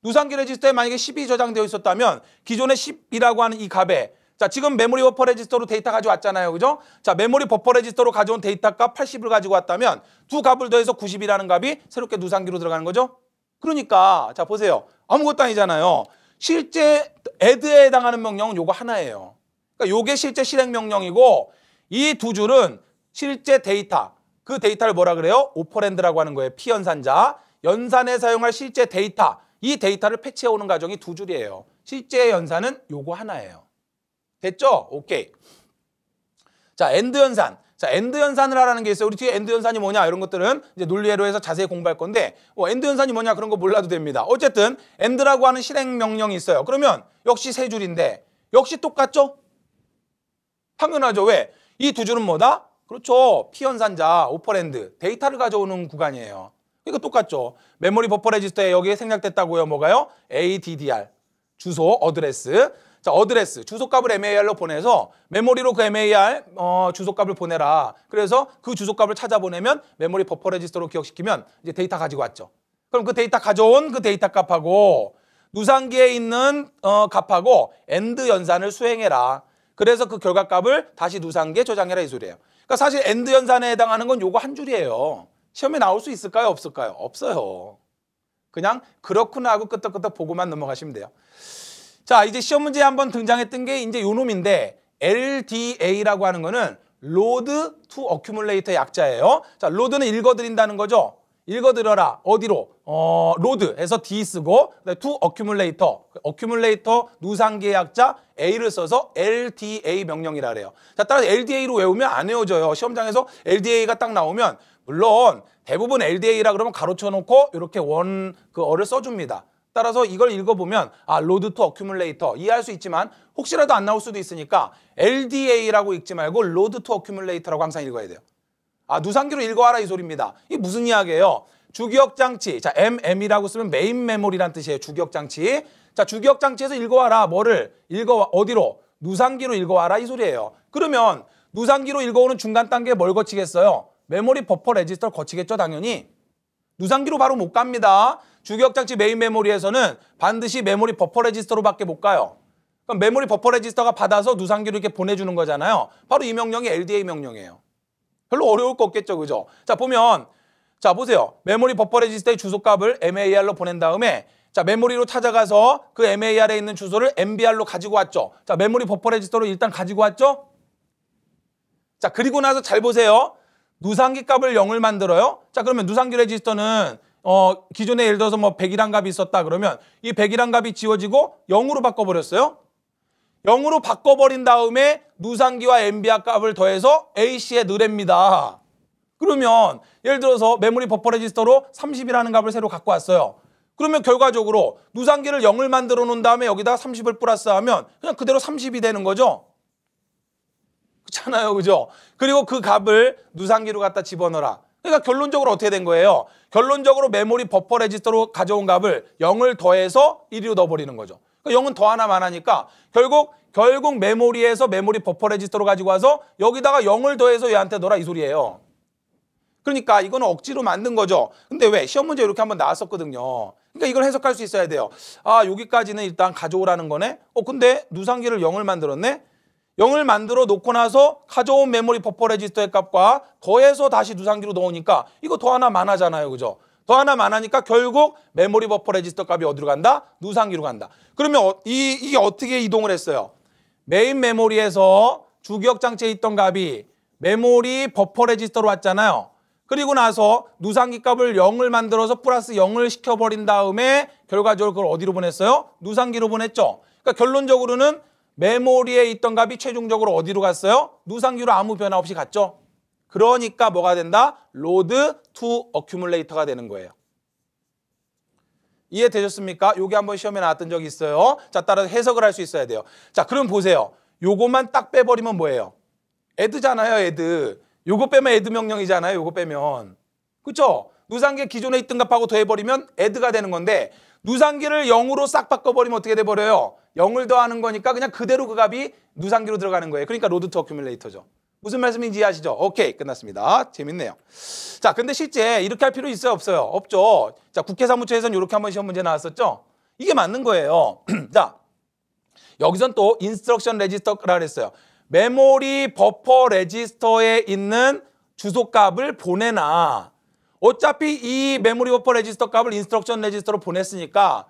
Speaker 1: 누상기 레지스터에 만약에 10이 저장되어 있었다면 기존의 10이라고 하는 이 값에 자 지금 메모리 버퍼 레지스터로 데이터 가져왔잖아요. 그죠? 자 메모리 버퍼 레지스터로 가져온 데이터 값 80을 가지고 왔다면 두 값을 더해서 90이라는 값이 새롭게 누상기로 들어가는 거죠. 그러니까 자 보세요. 아무것도 아니잖아요. 실제 애드에 해당하는 명령은 요거 하나예요. 그러니까 요게 실제 실행 명령이고 이 두 줄은 실제 데이터 그 데이터를 뭐라 그래요? 오퍼랜드라고 하는 거예요. 피연산자 연산에 사용할 실제 데이터 이 데이터를 패치해 오는 과정이 두 줄이에요. 실제 연산은 요거 하나예요. 됐죠? 오케이. 자, 엔드 연산. 자, 엔드 연산을 하라는 게 있어요. 우리 뒤에 엔드 연산이 뭐냐 이런 것들은 이제 논리회로 해서 자세히 공부할 건데 뭐 엔드 연산이 뭐냐 그런 거 몰라도 됩니다. 어쨌든 엔드라고 하는 실행 명령이 있어요. 그러면 역시 세 줄인데 역시 똑같죠? 당연하죠. 왜? 이 두 줄은 뭐다? 그렇죠. 피연산자, 오퍼랜드, 데이터를 가져오는 구간이에요. 그러니까 똑같죠. 메모리 버퍼 레지스터에 여기에 생략됐다고요. 뭐가요? ADDR, 주소, 어드레스. 자, 어드레스 주소값을 MAR로 보내서 메모리로 그 MAR 어, 주소값을 보내라. 그래서 그 주소값을 찾아 보내면 메모리 버퍼 레지스터로 기억시키면 이제 데이터 가지고 왔죠. 그럼 그 데이터 가져온 그 데이터 값하고 누상기에 있는 어, 값하고 엔드 연산을 수행해라. 그래서 그 결과값을 다시 누상기에 저장해라 이 소리예요. 그러니까 사실 엔드 연산에 해당하는 건 요거 한 줄이에요. 시험에 나올 수 있을까요? 없을까요? 없어요. 그냥 그렇구나 하고 끄떡끄떡 보고만 넘어가시면 돼요. 자, 이제 시험 문제에 한번 등장했던 게 이제 요 놈인데 LDA라고 하는 거는 로드 투 어큐뮬레이터 약자예요. 자, 로드는 읽어드린다는 거죠. 읽어드려라. 어디로? 어, 로드 해서 D 쓰고 투 어큐뮬레이터. 그 어큐뮬레이터 누상계 약자 A를 써서 LDA 명령이라 그래요. 자, 따라서 LDA로 외우면 안 외워져요. 시험장에서 LDA가 딱 나오면 물론 대부분 LDA라 그러면 가로쳐 놓고 이렇게 원 그 어를 써 줍니다. 따라서 이걸 읽어보면 아 로드 투 어큐뮬레이터 이해할 수 있지만 혹시라도 안 나올 수도 있으니까 LDA라고 읽지 말고 로드 투 어큐뮬레이터라고 항상 읽어야 돼요. 아 누상기로 읽어와라 이 소리입니다. 이게 무슨 이야기예요? 주기억장치 자 MM이라고 쓰면 메인 메모리란 뜻이에요. 주기억장치 자 주기억장치에서 읽어와라 뭐를 읽어 어디로 누상기로 읽어와라 이 소리예요. 그러면 누상기로 읽어오는 중간 단계에 뭘 거치겠어요? 메모리 버퍼 레지스터를 거치겠죠 당연히. 누상기로 바로 못 갑니다. 주격장치 메인 메모리에서는 반드시 메모리 버퍼 레지스터로밖에 못 가요. 그럼 메모리 버퍼 레지스터가 받아서 누상기로 이렇게 보내주는 거잖아요. 바로 이 명령이 LDA 명령이에요. 별로 어려울 거 없겠죠, 그죠? 자, 보면 자, 보세요. 메모리 버퍼 레지스터의 주소값을 MAR로 보낸 다음에 자, 메모리로 찾아가서 그 MAR에 있는 주소를 MBR로 가지고 왔죠. 자, 메모리 버퍼 레지스터로 일단 가지고 왔죠? 자, 그리고 나서 잘 보세요. 누상기 값을 0을 만들어요. 자, 그러면 누상기 레지스터는 어, 기존에 예를 들어서 뭐 100이란 값이 있었다 그러면 이 100이란 값이 지워지고 0으로 바꿔버렸어요. 0으로 바꿔버린 다음에 누상기와 m 비아 값을 더해서 A씨에 넣랩니다. 그러면 예를 들어서 메모리 버퍼 레지스터로 30이라는 값을 새로 갖고 왔어요. 그러면 결과적으로 누상기를 0을 만들어 놓은 다음에 여기다가 30을 플러스하면 그냥 그대로 30이 되는 거죠. 그렇잖아요. 그죠? 그리고 그 값을 누상기로 갖다 집어넣어라. 그러니까 결론적으로 어떻게 된 거예요? 결론적으로 메모리 버퍼 레지스터로 가져온 값을 0을 더해서 1위로 넣어버리는 거죠. 그러니까 0은 더하나많으니까 결국 결국 메모리에서 메모리 버퍼 레지스터로 가지고 와서 여기다가 0을 더해서 얘한테 넣어라 이 소리예요. 그러니까 이거는 억지로 만든 거죠. 근데 왜? 시험 문제 이렇게 한번 나왔었거든요. 그러니까 이걸 해석할 수 있어야 돼요. 아 여기까지는 일단 가져오라는 거네. 어 근데 누상기를 0을 만들었네. 0을 만들어 놓고 나서 가져온 메모리 버퍼 레지스터의 값과 더해서 다시 두상기로 넣으니까 이거 더 하나 많아잖아요. 그죠? 더 하나 많아니까 결국 메모리 버퍼 레지스터 값이 어디로 간다? 누상기로 간다. 그러면 어, 이, 이게 어떻게 이동을 했어요? 메인 메모리에서 주기억 장치에 있던 값이 메모리 버퍼 레지스터로 왔잖아요. 그리고 나서 누상기 값을 0을 만들어서 플러스 0을 시켜버린 다음에 결과적으로 그걸 어디로 보냈어요? 누상기로 보냈죠. 그러니까 결론적으로는 메모리에 있던 값이 최종적으로 어디로 갔어요? 누상기로 아무 변화 없이 갔죠. 그러니까 뭐가 된다? 로드 투 어큐뮬레이터가 되는 거예요. 이해되셨습니까? 요게 한번 시험에 나왔던 적이 있어요. 자, 따라서 해석을 할 수 있어야 돼요. 자, 그럼 보세요. 요것만 딱 빼버리면 뭐예요? 애드잖아요, 애드. 요거 빼면 애드 명령이잖아요, 요거 빼면. 그쵸? 누상계 기존에 있던 값하고 더해버리면 애드가 되는 건데 누상계를 0으로 싹 바꿔버리면 어떻게 돼버려요? 0을 더하는 거니까 그냥 그대로 그 값이 누상기로 들어가는 거예요. 그러니까 로드 투 어큐뮬레이터죠. 무슨 말씀인지 아시죠 오케이 끝났습니다. 재밌네요. 자 근데 실제 이렇게 할 필요 있어요? 없어요? 없죠. 자 국회사무처에서는 이렇게 한 번 시험 문제 나왔었죠? 이게 맞는 거예요. 자 여기선 또 인스트럭션 레지스터라 그랬어요. 메모리 버퍼 레지스터에 있는 주소 값을 보내나 어차피 이 메모리 버퍼 레지스터 값을 인스트럭션 레지스터로 보냈으니까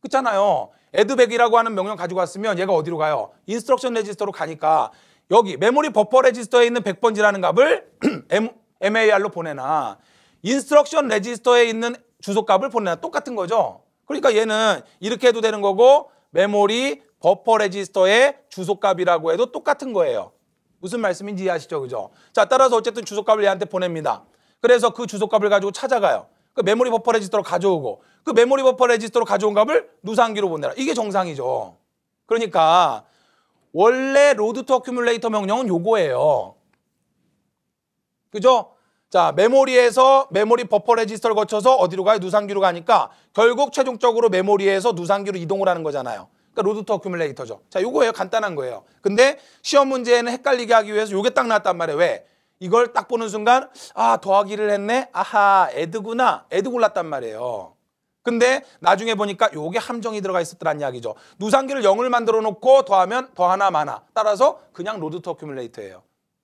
Speaker 1: 그렇잖아요. 에드백이라고 하는 명령 가지고 왔으면 얘가 어디로 가요? 인스트럭션 레지스터로 가니까 여기 메모리 버퍼 레지스터에 있는 100번지라는 값을 MAR로 보내나 인스트럭션 레지스터에 있는 주소값을 보내나 똑같은 거죠. 그러니까 얘는 이렇게 해도 되는 거고 메모리 버퍼 레지스터의 주소값이라고 해도 똑같은 거예요. 무슨 말씀인지 이해하시죠? 그죠? 자, 따라서 어쨌든 주소값을 얘한테 보냅니다. 그래서 그 주소값을 가지고 찾아가요. 그 메모리 버퍼 레지스터로 가져오고 그 메모리 버퍼 레지스터로 가져온 값을 누상기로 보내라. 이게 정상이죠. 그러니까 원래 로드 투 어큐뮬레이터 명령은 요거예요. 그죠? 자, 메모리에서 메모리 버퍼 레지스터를 거쳐서 어디로 가요? 누상기로 가니까 결국 최종적으로 메모리에서 누상기로 이동을 하는 거잖아요. 그러니까 로드 투 어큐뮬레이터죠. 자, 요거예요. 간단한 거예요. 근데 시험 문제에는 헷갈리게 하기 위해서 요게 딱 나왔단 말이에요. 왜? 이걸 딱 보는 순간 아 더하기를 했네 아하 에드구나 에드 골랐단 말이에요 근데 나중에 보니까 요게 함정이 들어가 있었더란 이야기죠 누상기를 0을 만들어 놓고 더하면 더하나 마나 따라서 그냥 로드 투 어큐뮬레이터예요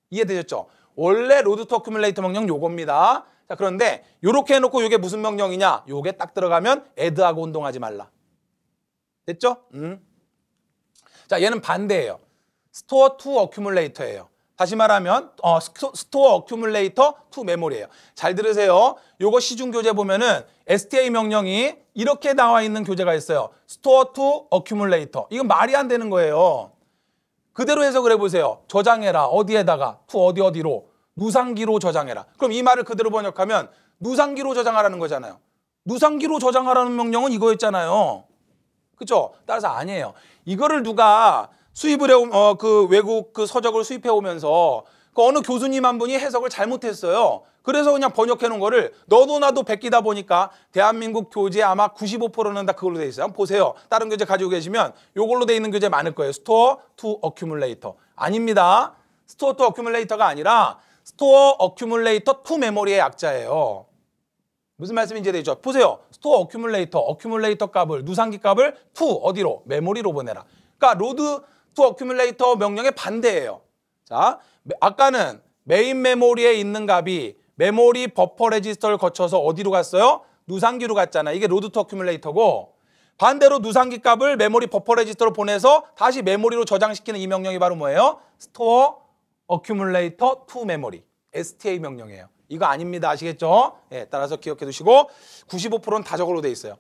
Speaker 1: 이해되셨죠? 원래 로드 투 어큐뮬레이터 명령 요겁니다 자 그런데 요렇게 해놓고 요게 무슨 명령이냐 요게 딱 들어가면 에드하고 운동하지 말라 됐죠? 음. 자 얘는 반대예요 스토어 투 어큐뮬레이터예요 다시 말하면 어, 스토어 어큐뮬레이터 투 메모리예요. 잘 들으세요. 요거 시중 교재 보면은 STA 명령이 이렇게 나와 있는 교재가 있어요. 스토어 투 어큐뮬레이터. 이건 말이 안 되는 거예요. 그대로 해석을 해보세요. 저장해라. 어디에다가. 투 어디 어디로. 누상기로 저장해라. 그럼 이 말을 그대로 번역하면 누상기로 저장하라는 거잖아요. 누상기로 저장하라는 명령은 이거였잖아요. 그죠? 따라서 아니에요. 이거를 누가 수입을 해온 어, 그 외국 그 서적을 수입해 오면서 그 어느 교수님 한 분이 해석을 잘못했어요. 그래서 그냥 번역해 놓은 거를 너도 나도 베끼다 보니까 대한민국 교재 아마 95%는 다 그걸로 돼 있어요. 한번 보세요. 다른 교재 가지고 계시면 요걸로 돼 있는 교재 많을 거예요. 스토어 투 어큐뮬레이터. 아닙니다. 스토어 투 어큐뮬레이터가 아니라 스토어 어큐뮬레이터 투 메모리의 약자예요. 무슨 말씀인지 되죠? 보세요. 스토어 어큐뮬레이터, 어큐뮬레이터 값을, 누상기 값을 투 어디로? 메모리로 보내라. 그러니까 로드 to accumulator 명령의 반대예요. 자, 아까는 메인 메모리에 있는 값이 메모리 버퍼 레지스터를 거쳐서 어디로 갔어요? 누상기로 갔잖아. 이게 로드 투 어큐뮬레이터고 반대로 누상기 값을 메모리 버퍼 레지스터로 보내서 다시 메모리로 저장시키는 이 명령이 바로 뭐예요? 스토어 어큐뮬레이터 투 메모리 STA 명령이에요. 이거 아닙니다. 아시겠죠? 예, 따라서 기억해 두시고 95%는 다 저걸로 돼 있어요.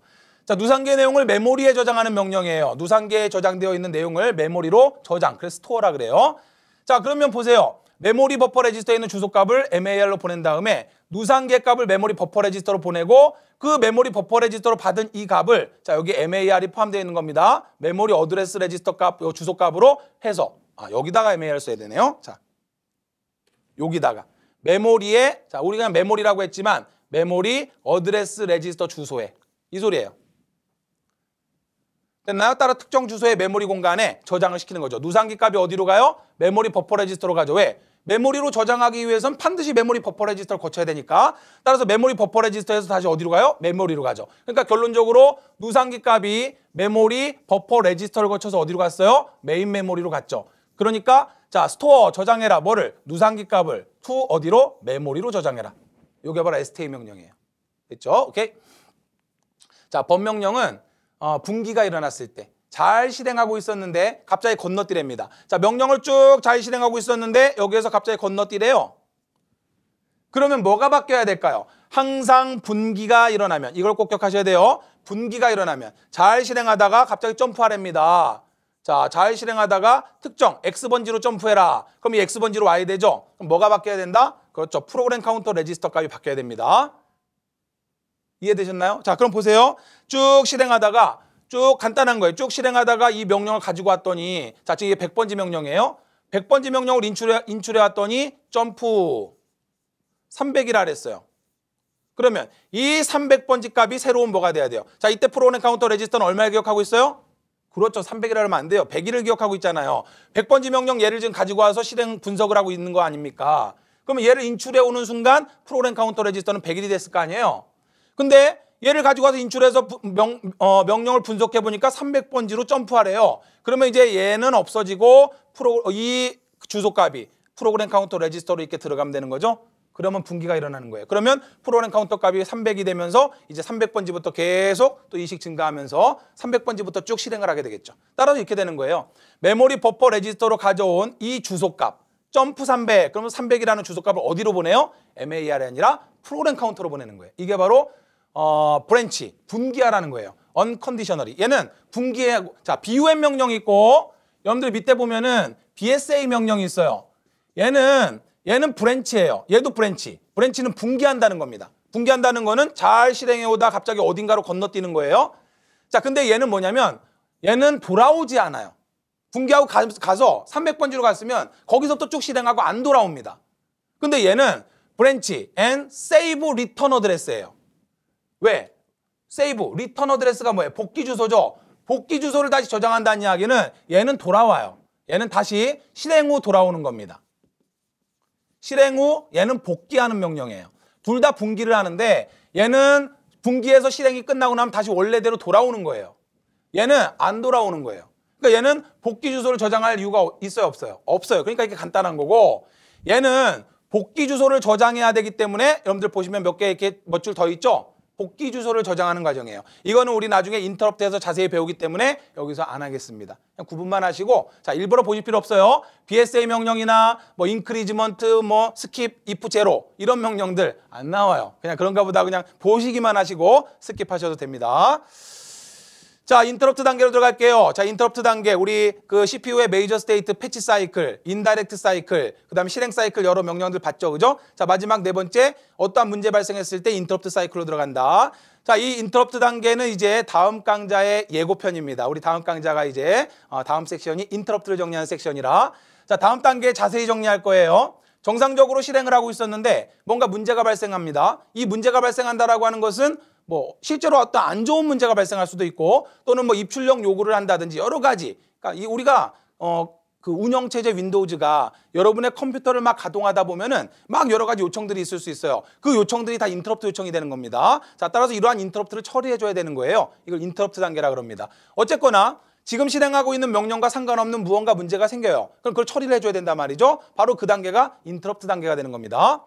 Speaker 1: 자, 누상계 내용을 메모리에 저장하는 명령이에요. 누상계에 저장되어 있는 내용을 메모리로 저장, 그래서 스토어라 그래요. 자, 그러면 보세요. 메모리 버퍼 레지스터에 있는 주소값을 MAR로 보낸 다음에 누상계 값을 메모리 버퍼 레지스터로 보내고 그 메모리 버퍼 레지스터로 받은 이 값을 자 여기 MAR이 포함되어 있는 겁니다. 메모리 어드레스 레지스터 값, 요 주소값으로 해서 아 여기다가 MAR 써야 되네요. 자 여기다가 메모리에 자 우리가 메모리라고 했지만 메모리 어드레스 레지스터 주소에 이 소리예요. 됐나요? 따라 특정 주소의 메모리 공간에 저장을 시키는 거죠. 누상기 값이 어디로 가요? 메모리 버퍼 레지스터로 가죠. 왜? 메모리로 저장하기 위해선 반드시 메모리 버퍼 레지스터를 거쳐야 되니까 따라서 메모리 버퍼 레지스터에서 다시 어디로 가요? 메모리로 가죠. 그러니까 결론적으로 누상기 값이 메모리 버퍼 레지스터를 거쳐서 어디로 갔어요? 메인 메모리로 갔죠. 그러니까 자 스토어 저장해라 뭐를? 누상기 값을 t 어디로? 메모리로 저장해라. 요게 바로 STA 명령이에요. 됐죠? 오케이? 자, 번 명령은 어, 분기가 일어났을 때 잘 실행하고 있었는데 갑자기 건너뛰랍니다. 자 명령을 쭉 잘 실행하고 있었는데 여기에서 갑자기 건너뛰래요. 그러면 뭐가 바뀌어야 될까요? 항상 분기가 일어나면 이걸 꼭 기억하셔야 돼요. 분기가 일어나면 잘 실행하다가 갑자기 점프하랍니다. 자, 잘 실행하다가 특정 X번지로 점프해라. 그럼 이 X번지로 와야 되죠? 그럼 뭐가 바뀌어야 된다? 그렇죠. 프로그램 카운터 레지스터 값이 바뀌어야 됩니다. 이해되셨나요? 자, 그럼 보세요. 쭉 실행하다가 쭉 간단한 거예요. 쭉 실행하다가 이 명령을 가지고 왔더니 자, 지금 이게 100번지 명령이에요. 100번지 명령을 인출해, 인출해 왔더니 점프 300이라 그랬어요. 그러면 이 300번지 값이 새로운 뭐가 돼야 돼요. 자, 이때 프로그램 카운터 레지스터는 얼마를 기억하고 있어요? 그렇죠. 300이라 하면 안 돼요. 100일을 기억하고 있잖아요. 100번지 명령 얘를 지금 가지고 와서 실행 분석을 하고 있는 거 아닙니까? 그러면 얘를 인출해 오는 순간 프로그램 카운터 레지스터는 100일이 됐을 거 아니에요? 근데 얘를 가지고 와서 인출해서 명, 어, 명령을 분석해 보니까 300번지로 점프하래요. 그러면 이제 얘는 없어지고 프로, 이 주소값이 프로그램 카운터 레지스터로 이렇게 들어가면 되는 거죠. 그러면 분기가 일어나는 거예요. 그러면 프로그램 카운터 값이 300이 되면서 이제 300번지부터 계속 또 이식 증가하면서 300번지부터 쭉 실행을 하게 되겠죠. 따라서 이렇게 되는 거예요. 메모리 버퍼 레지스터로 가져온 이 주소값 점프 300 그러면 300이라는 주소값을 어디로 보내요? MAR이 아니라 프로그램 카운터로 보내는 거예요. 이게 바로 어, 브랜치 분기화라는 거예요. 언컨디셔널이. 얘는 분기하고 자, BUM 명령이 있고 여러분들 밑에 보면은 BSA 명령이 있어요. 얘는 얘는 브랜치예요. 얘도 브랜치. 브랜치는 분기한다는 겁니다. 분기한다는 거는 잘 실행해 오다 갑자기 어딘가로 건너뛰는 거예요. 자, 근데 얘는 뭐냐면 얘는 돌아오지 않아요. 분기하고 가, 가서 300번지로 갔으면 거기서부터 쭉 실행하고 안 돌아옵니다. 근데 얘는 브랜치 and save return 어드레스예요. 왜? 세이브, 리턴 어드레스가 뭐예요? 복귀 주소죠. 복귀 주소를 다시 저장한다는 이야기는 얘는 돌아와요. 얘는 다시 실행 후 돌아오는 겁니다. 실행 후 얘는 복귀하는 명령이에요. 둘 다 분기를 하는데 얘는 분기에서 실행이 끝나고 나면 다시 원래대로 돌아오는 거예요. 얘는 안 돌아오는 거예요. 그러니까 얘는 복귀 주소를 저장할 이유가 있어요, 없어요? 없어요. 그러니까 이게 간단한 거고 얘는 복귀 주소를 저장해야 되기 때문에 여러분들 보시면 몇 개 이렇게 몇 줄 더 있죠? 복귀 주소를 저장하는 과정이에요. 이거는 우리 나중에 인터럽트에서 자세히 배우기 때문에 여기서 안 하겠습니다. 그냥 구분만 하시고 자 일부러 보실 필요 없어요. BSA 명령이나 뭐 인크리지먼트, 뭐 스킵, 이프 제로 이런 명령들 안 나와요. 그냥 그런가 보다 그냥 보시기만 하시고 스킵하셔도 됩니다. 자, 인터럽트 단계로 들어갈게요. 자, 인터럽트 단계. 우리 그 CPU의 메이저 스테이트 패치 사이클, 인다렉트 사이클, 그다음 에 실행 사이클 여러 명령들 봤죠. 그죠? 자, 마지막 네 번째. 어떠한 문제 발생했을 때 인터럽트 사이클로 들어간다. 자, 이 인터럽트 단계는 이제 다음 강좌의 예고편입니다. 우리 다음 강좌가 이제 어, 다음 섹션이 인터럽트를 정리하는 섹션이라. 자, 다음 단계 자세히 정리할 거예요. 정상적으로 실행을 하고 있었는데 뭔가 문제가 발생합니다. 이 문제가 발생한다라고 하는 것은 뭐 실제로 어떤 안 좋은 문제가 발생할 수도 있고 또는 뭐 입출력 요구를 한다든지 여러 가지 그러니까 이 우리가 어 그 운영 체제 윈도우즈가 여러분의 컴퓨터를 막 가동하다 보면은 막 여러 가지 요청들이 있을 수 있어요. 그 요청들이 다 인터럽트 요청이 되는 겁니다. 자, 따라서 이러한 인터럽트를 처리해 줘야 되는 거예요. 이걸 인터럽트 단계라 그럽니다. 어쨌거나 지금 실행하고 있는 명령과 상관없는 무언가 문제가 생겨요. 그럼 그걸 처리를 해줘야 된단 말이죠. 바로 그 단계가 인터럽트 단계가 되는 겁니다.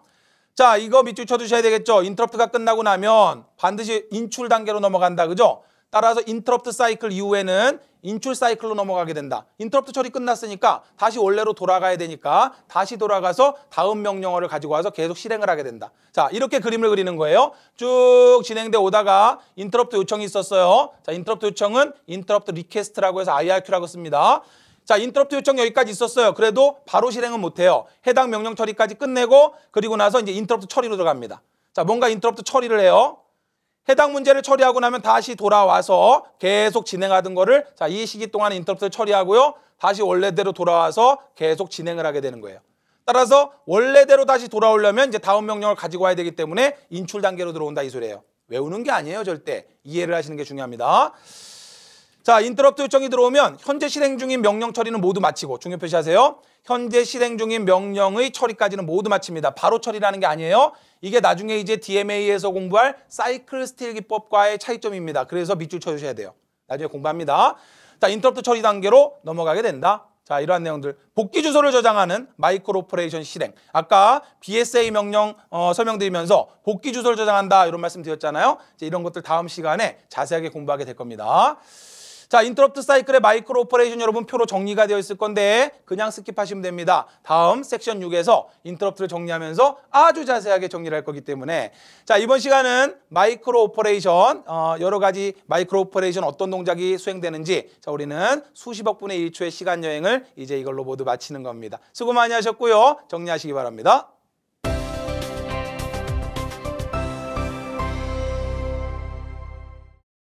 Speaker 1: 자, 이거 밑줄 쳐주셔야 되겠죠. 인터럽트가 끝나고 나면 반드시 인출 단계로 넘어간다. 그죠? 따라서 인터럽트 사이클 이후에는 인출 사이클로 넘어가게 된다. 인터럽트 처리 끝났으니까 다시 원래로 돌아가야 되니까 다시 돌아가서 다음 명령어를 가지고 와서 계속 실행을 하게 된다. 자, 이렇게 그림을 그리는 거예요. 쭉 진행돼 오다가 인터럽트 요청이 있었어요. 자, 인터럽트 요청은 인터럽트 리퀘스트라고 해서 IRQ라고 씁니다. 자, 인터럽트 요청 여기까지 있었어요. 그래도 바로 실행은 못해요. 해당 명령 처리까지 끝내고 그리고 나서 이제 인터럽트 처리로 들어갑니다. 자, 뭔가 인터럽트 처리를 해요. 해당 문제를 처리하고 나면 다시 돌아와서 계속 진행하던 거를 자, 이 시기 동안 인터럽트를 처리하고요. 다시 원래대로 돌아와서 계속 진행을 하게 되는 거예요. 따라서 원래대로 다시 돌아오려면 이제 다음 명령을 가지고 와야 되기 때문에 인출 단계로 들어온다 이 소리예요. 외우는 게 아니에요, 절대. 이해를 하시는 게 중요합니다. 자, 인터럽트 요청이 들어오면 현재 실행 중인 명령 처리는 모두 마치고 중요 표시하세요. 현재 실행 중인 명령의 처리까지는 모두 마칩니다. 바로 처리라는 게 아니에요. 이게 나중에 이제 DMA에서 공부할 사이클 스틸 기법과의 차이점입니다. 그래서 밑줄 쳐주셔야 돼요. 나중에 공부합니다. 자, 인터럽트 처리 단계로 넘어가게 된다. 자, 이러한 내용들. 복귀 주소를 저장하는 마이크로 오퍼레이션 실행. 아까 BSA 명령 어, 설명드리면서 복귀 주소를 저장한다 이런 말씀 드렸잖아요. 이제 이런 것들 다음 시간에 자세하게 공부하게 될 겁니다. 자, 인터럽트 사이클의 마이크로 오퍼레이션 여러분 표로 정리가 되어 있을 건데 그냥 스킵하시면 됩니다. 다음 섹션 6에서 인터럽트를 정리하면서 아주 자세하게 정리를 할 거기 때문에 자, 이번 시간은 마이크로 오퍼레이션 어, 여러 가지 마이크로 오퍼레이션 어떤 동작이 수행되는지 자, 우리는 수십억 분의 1초의 시간 여행을 이제 이걸로 모두 마치는 겁니다. 수고 많이 하셨고요. 정리하시기 바랍니다.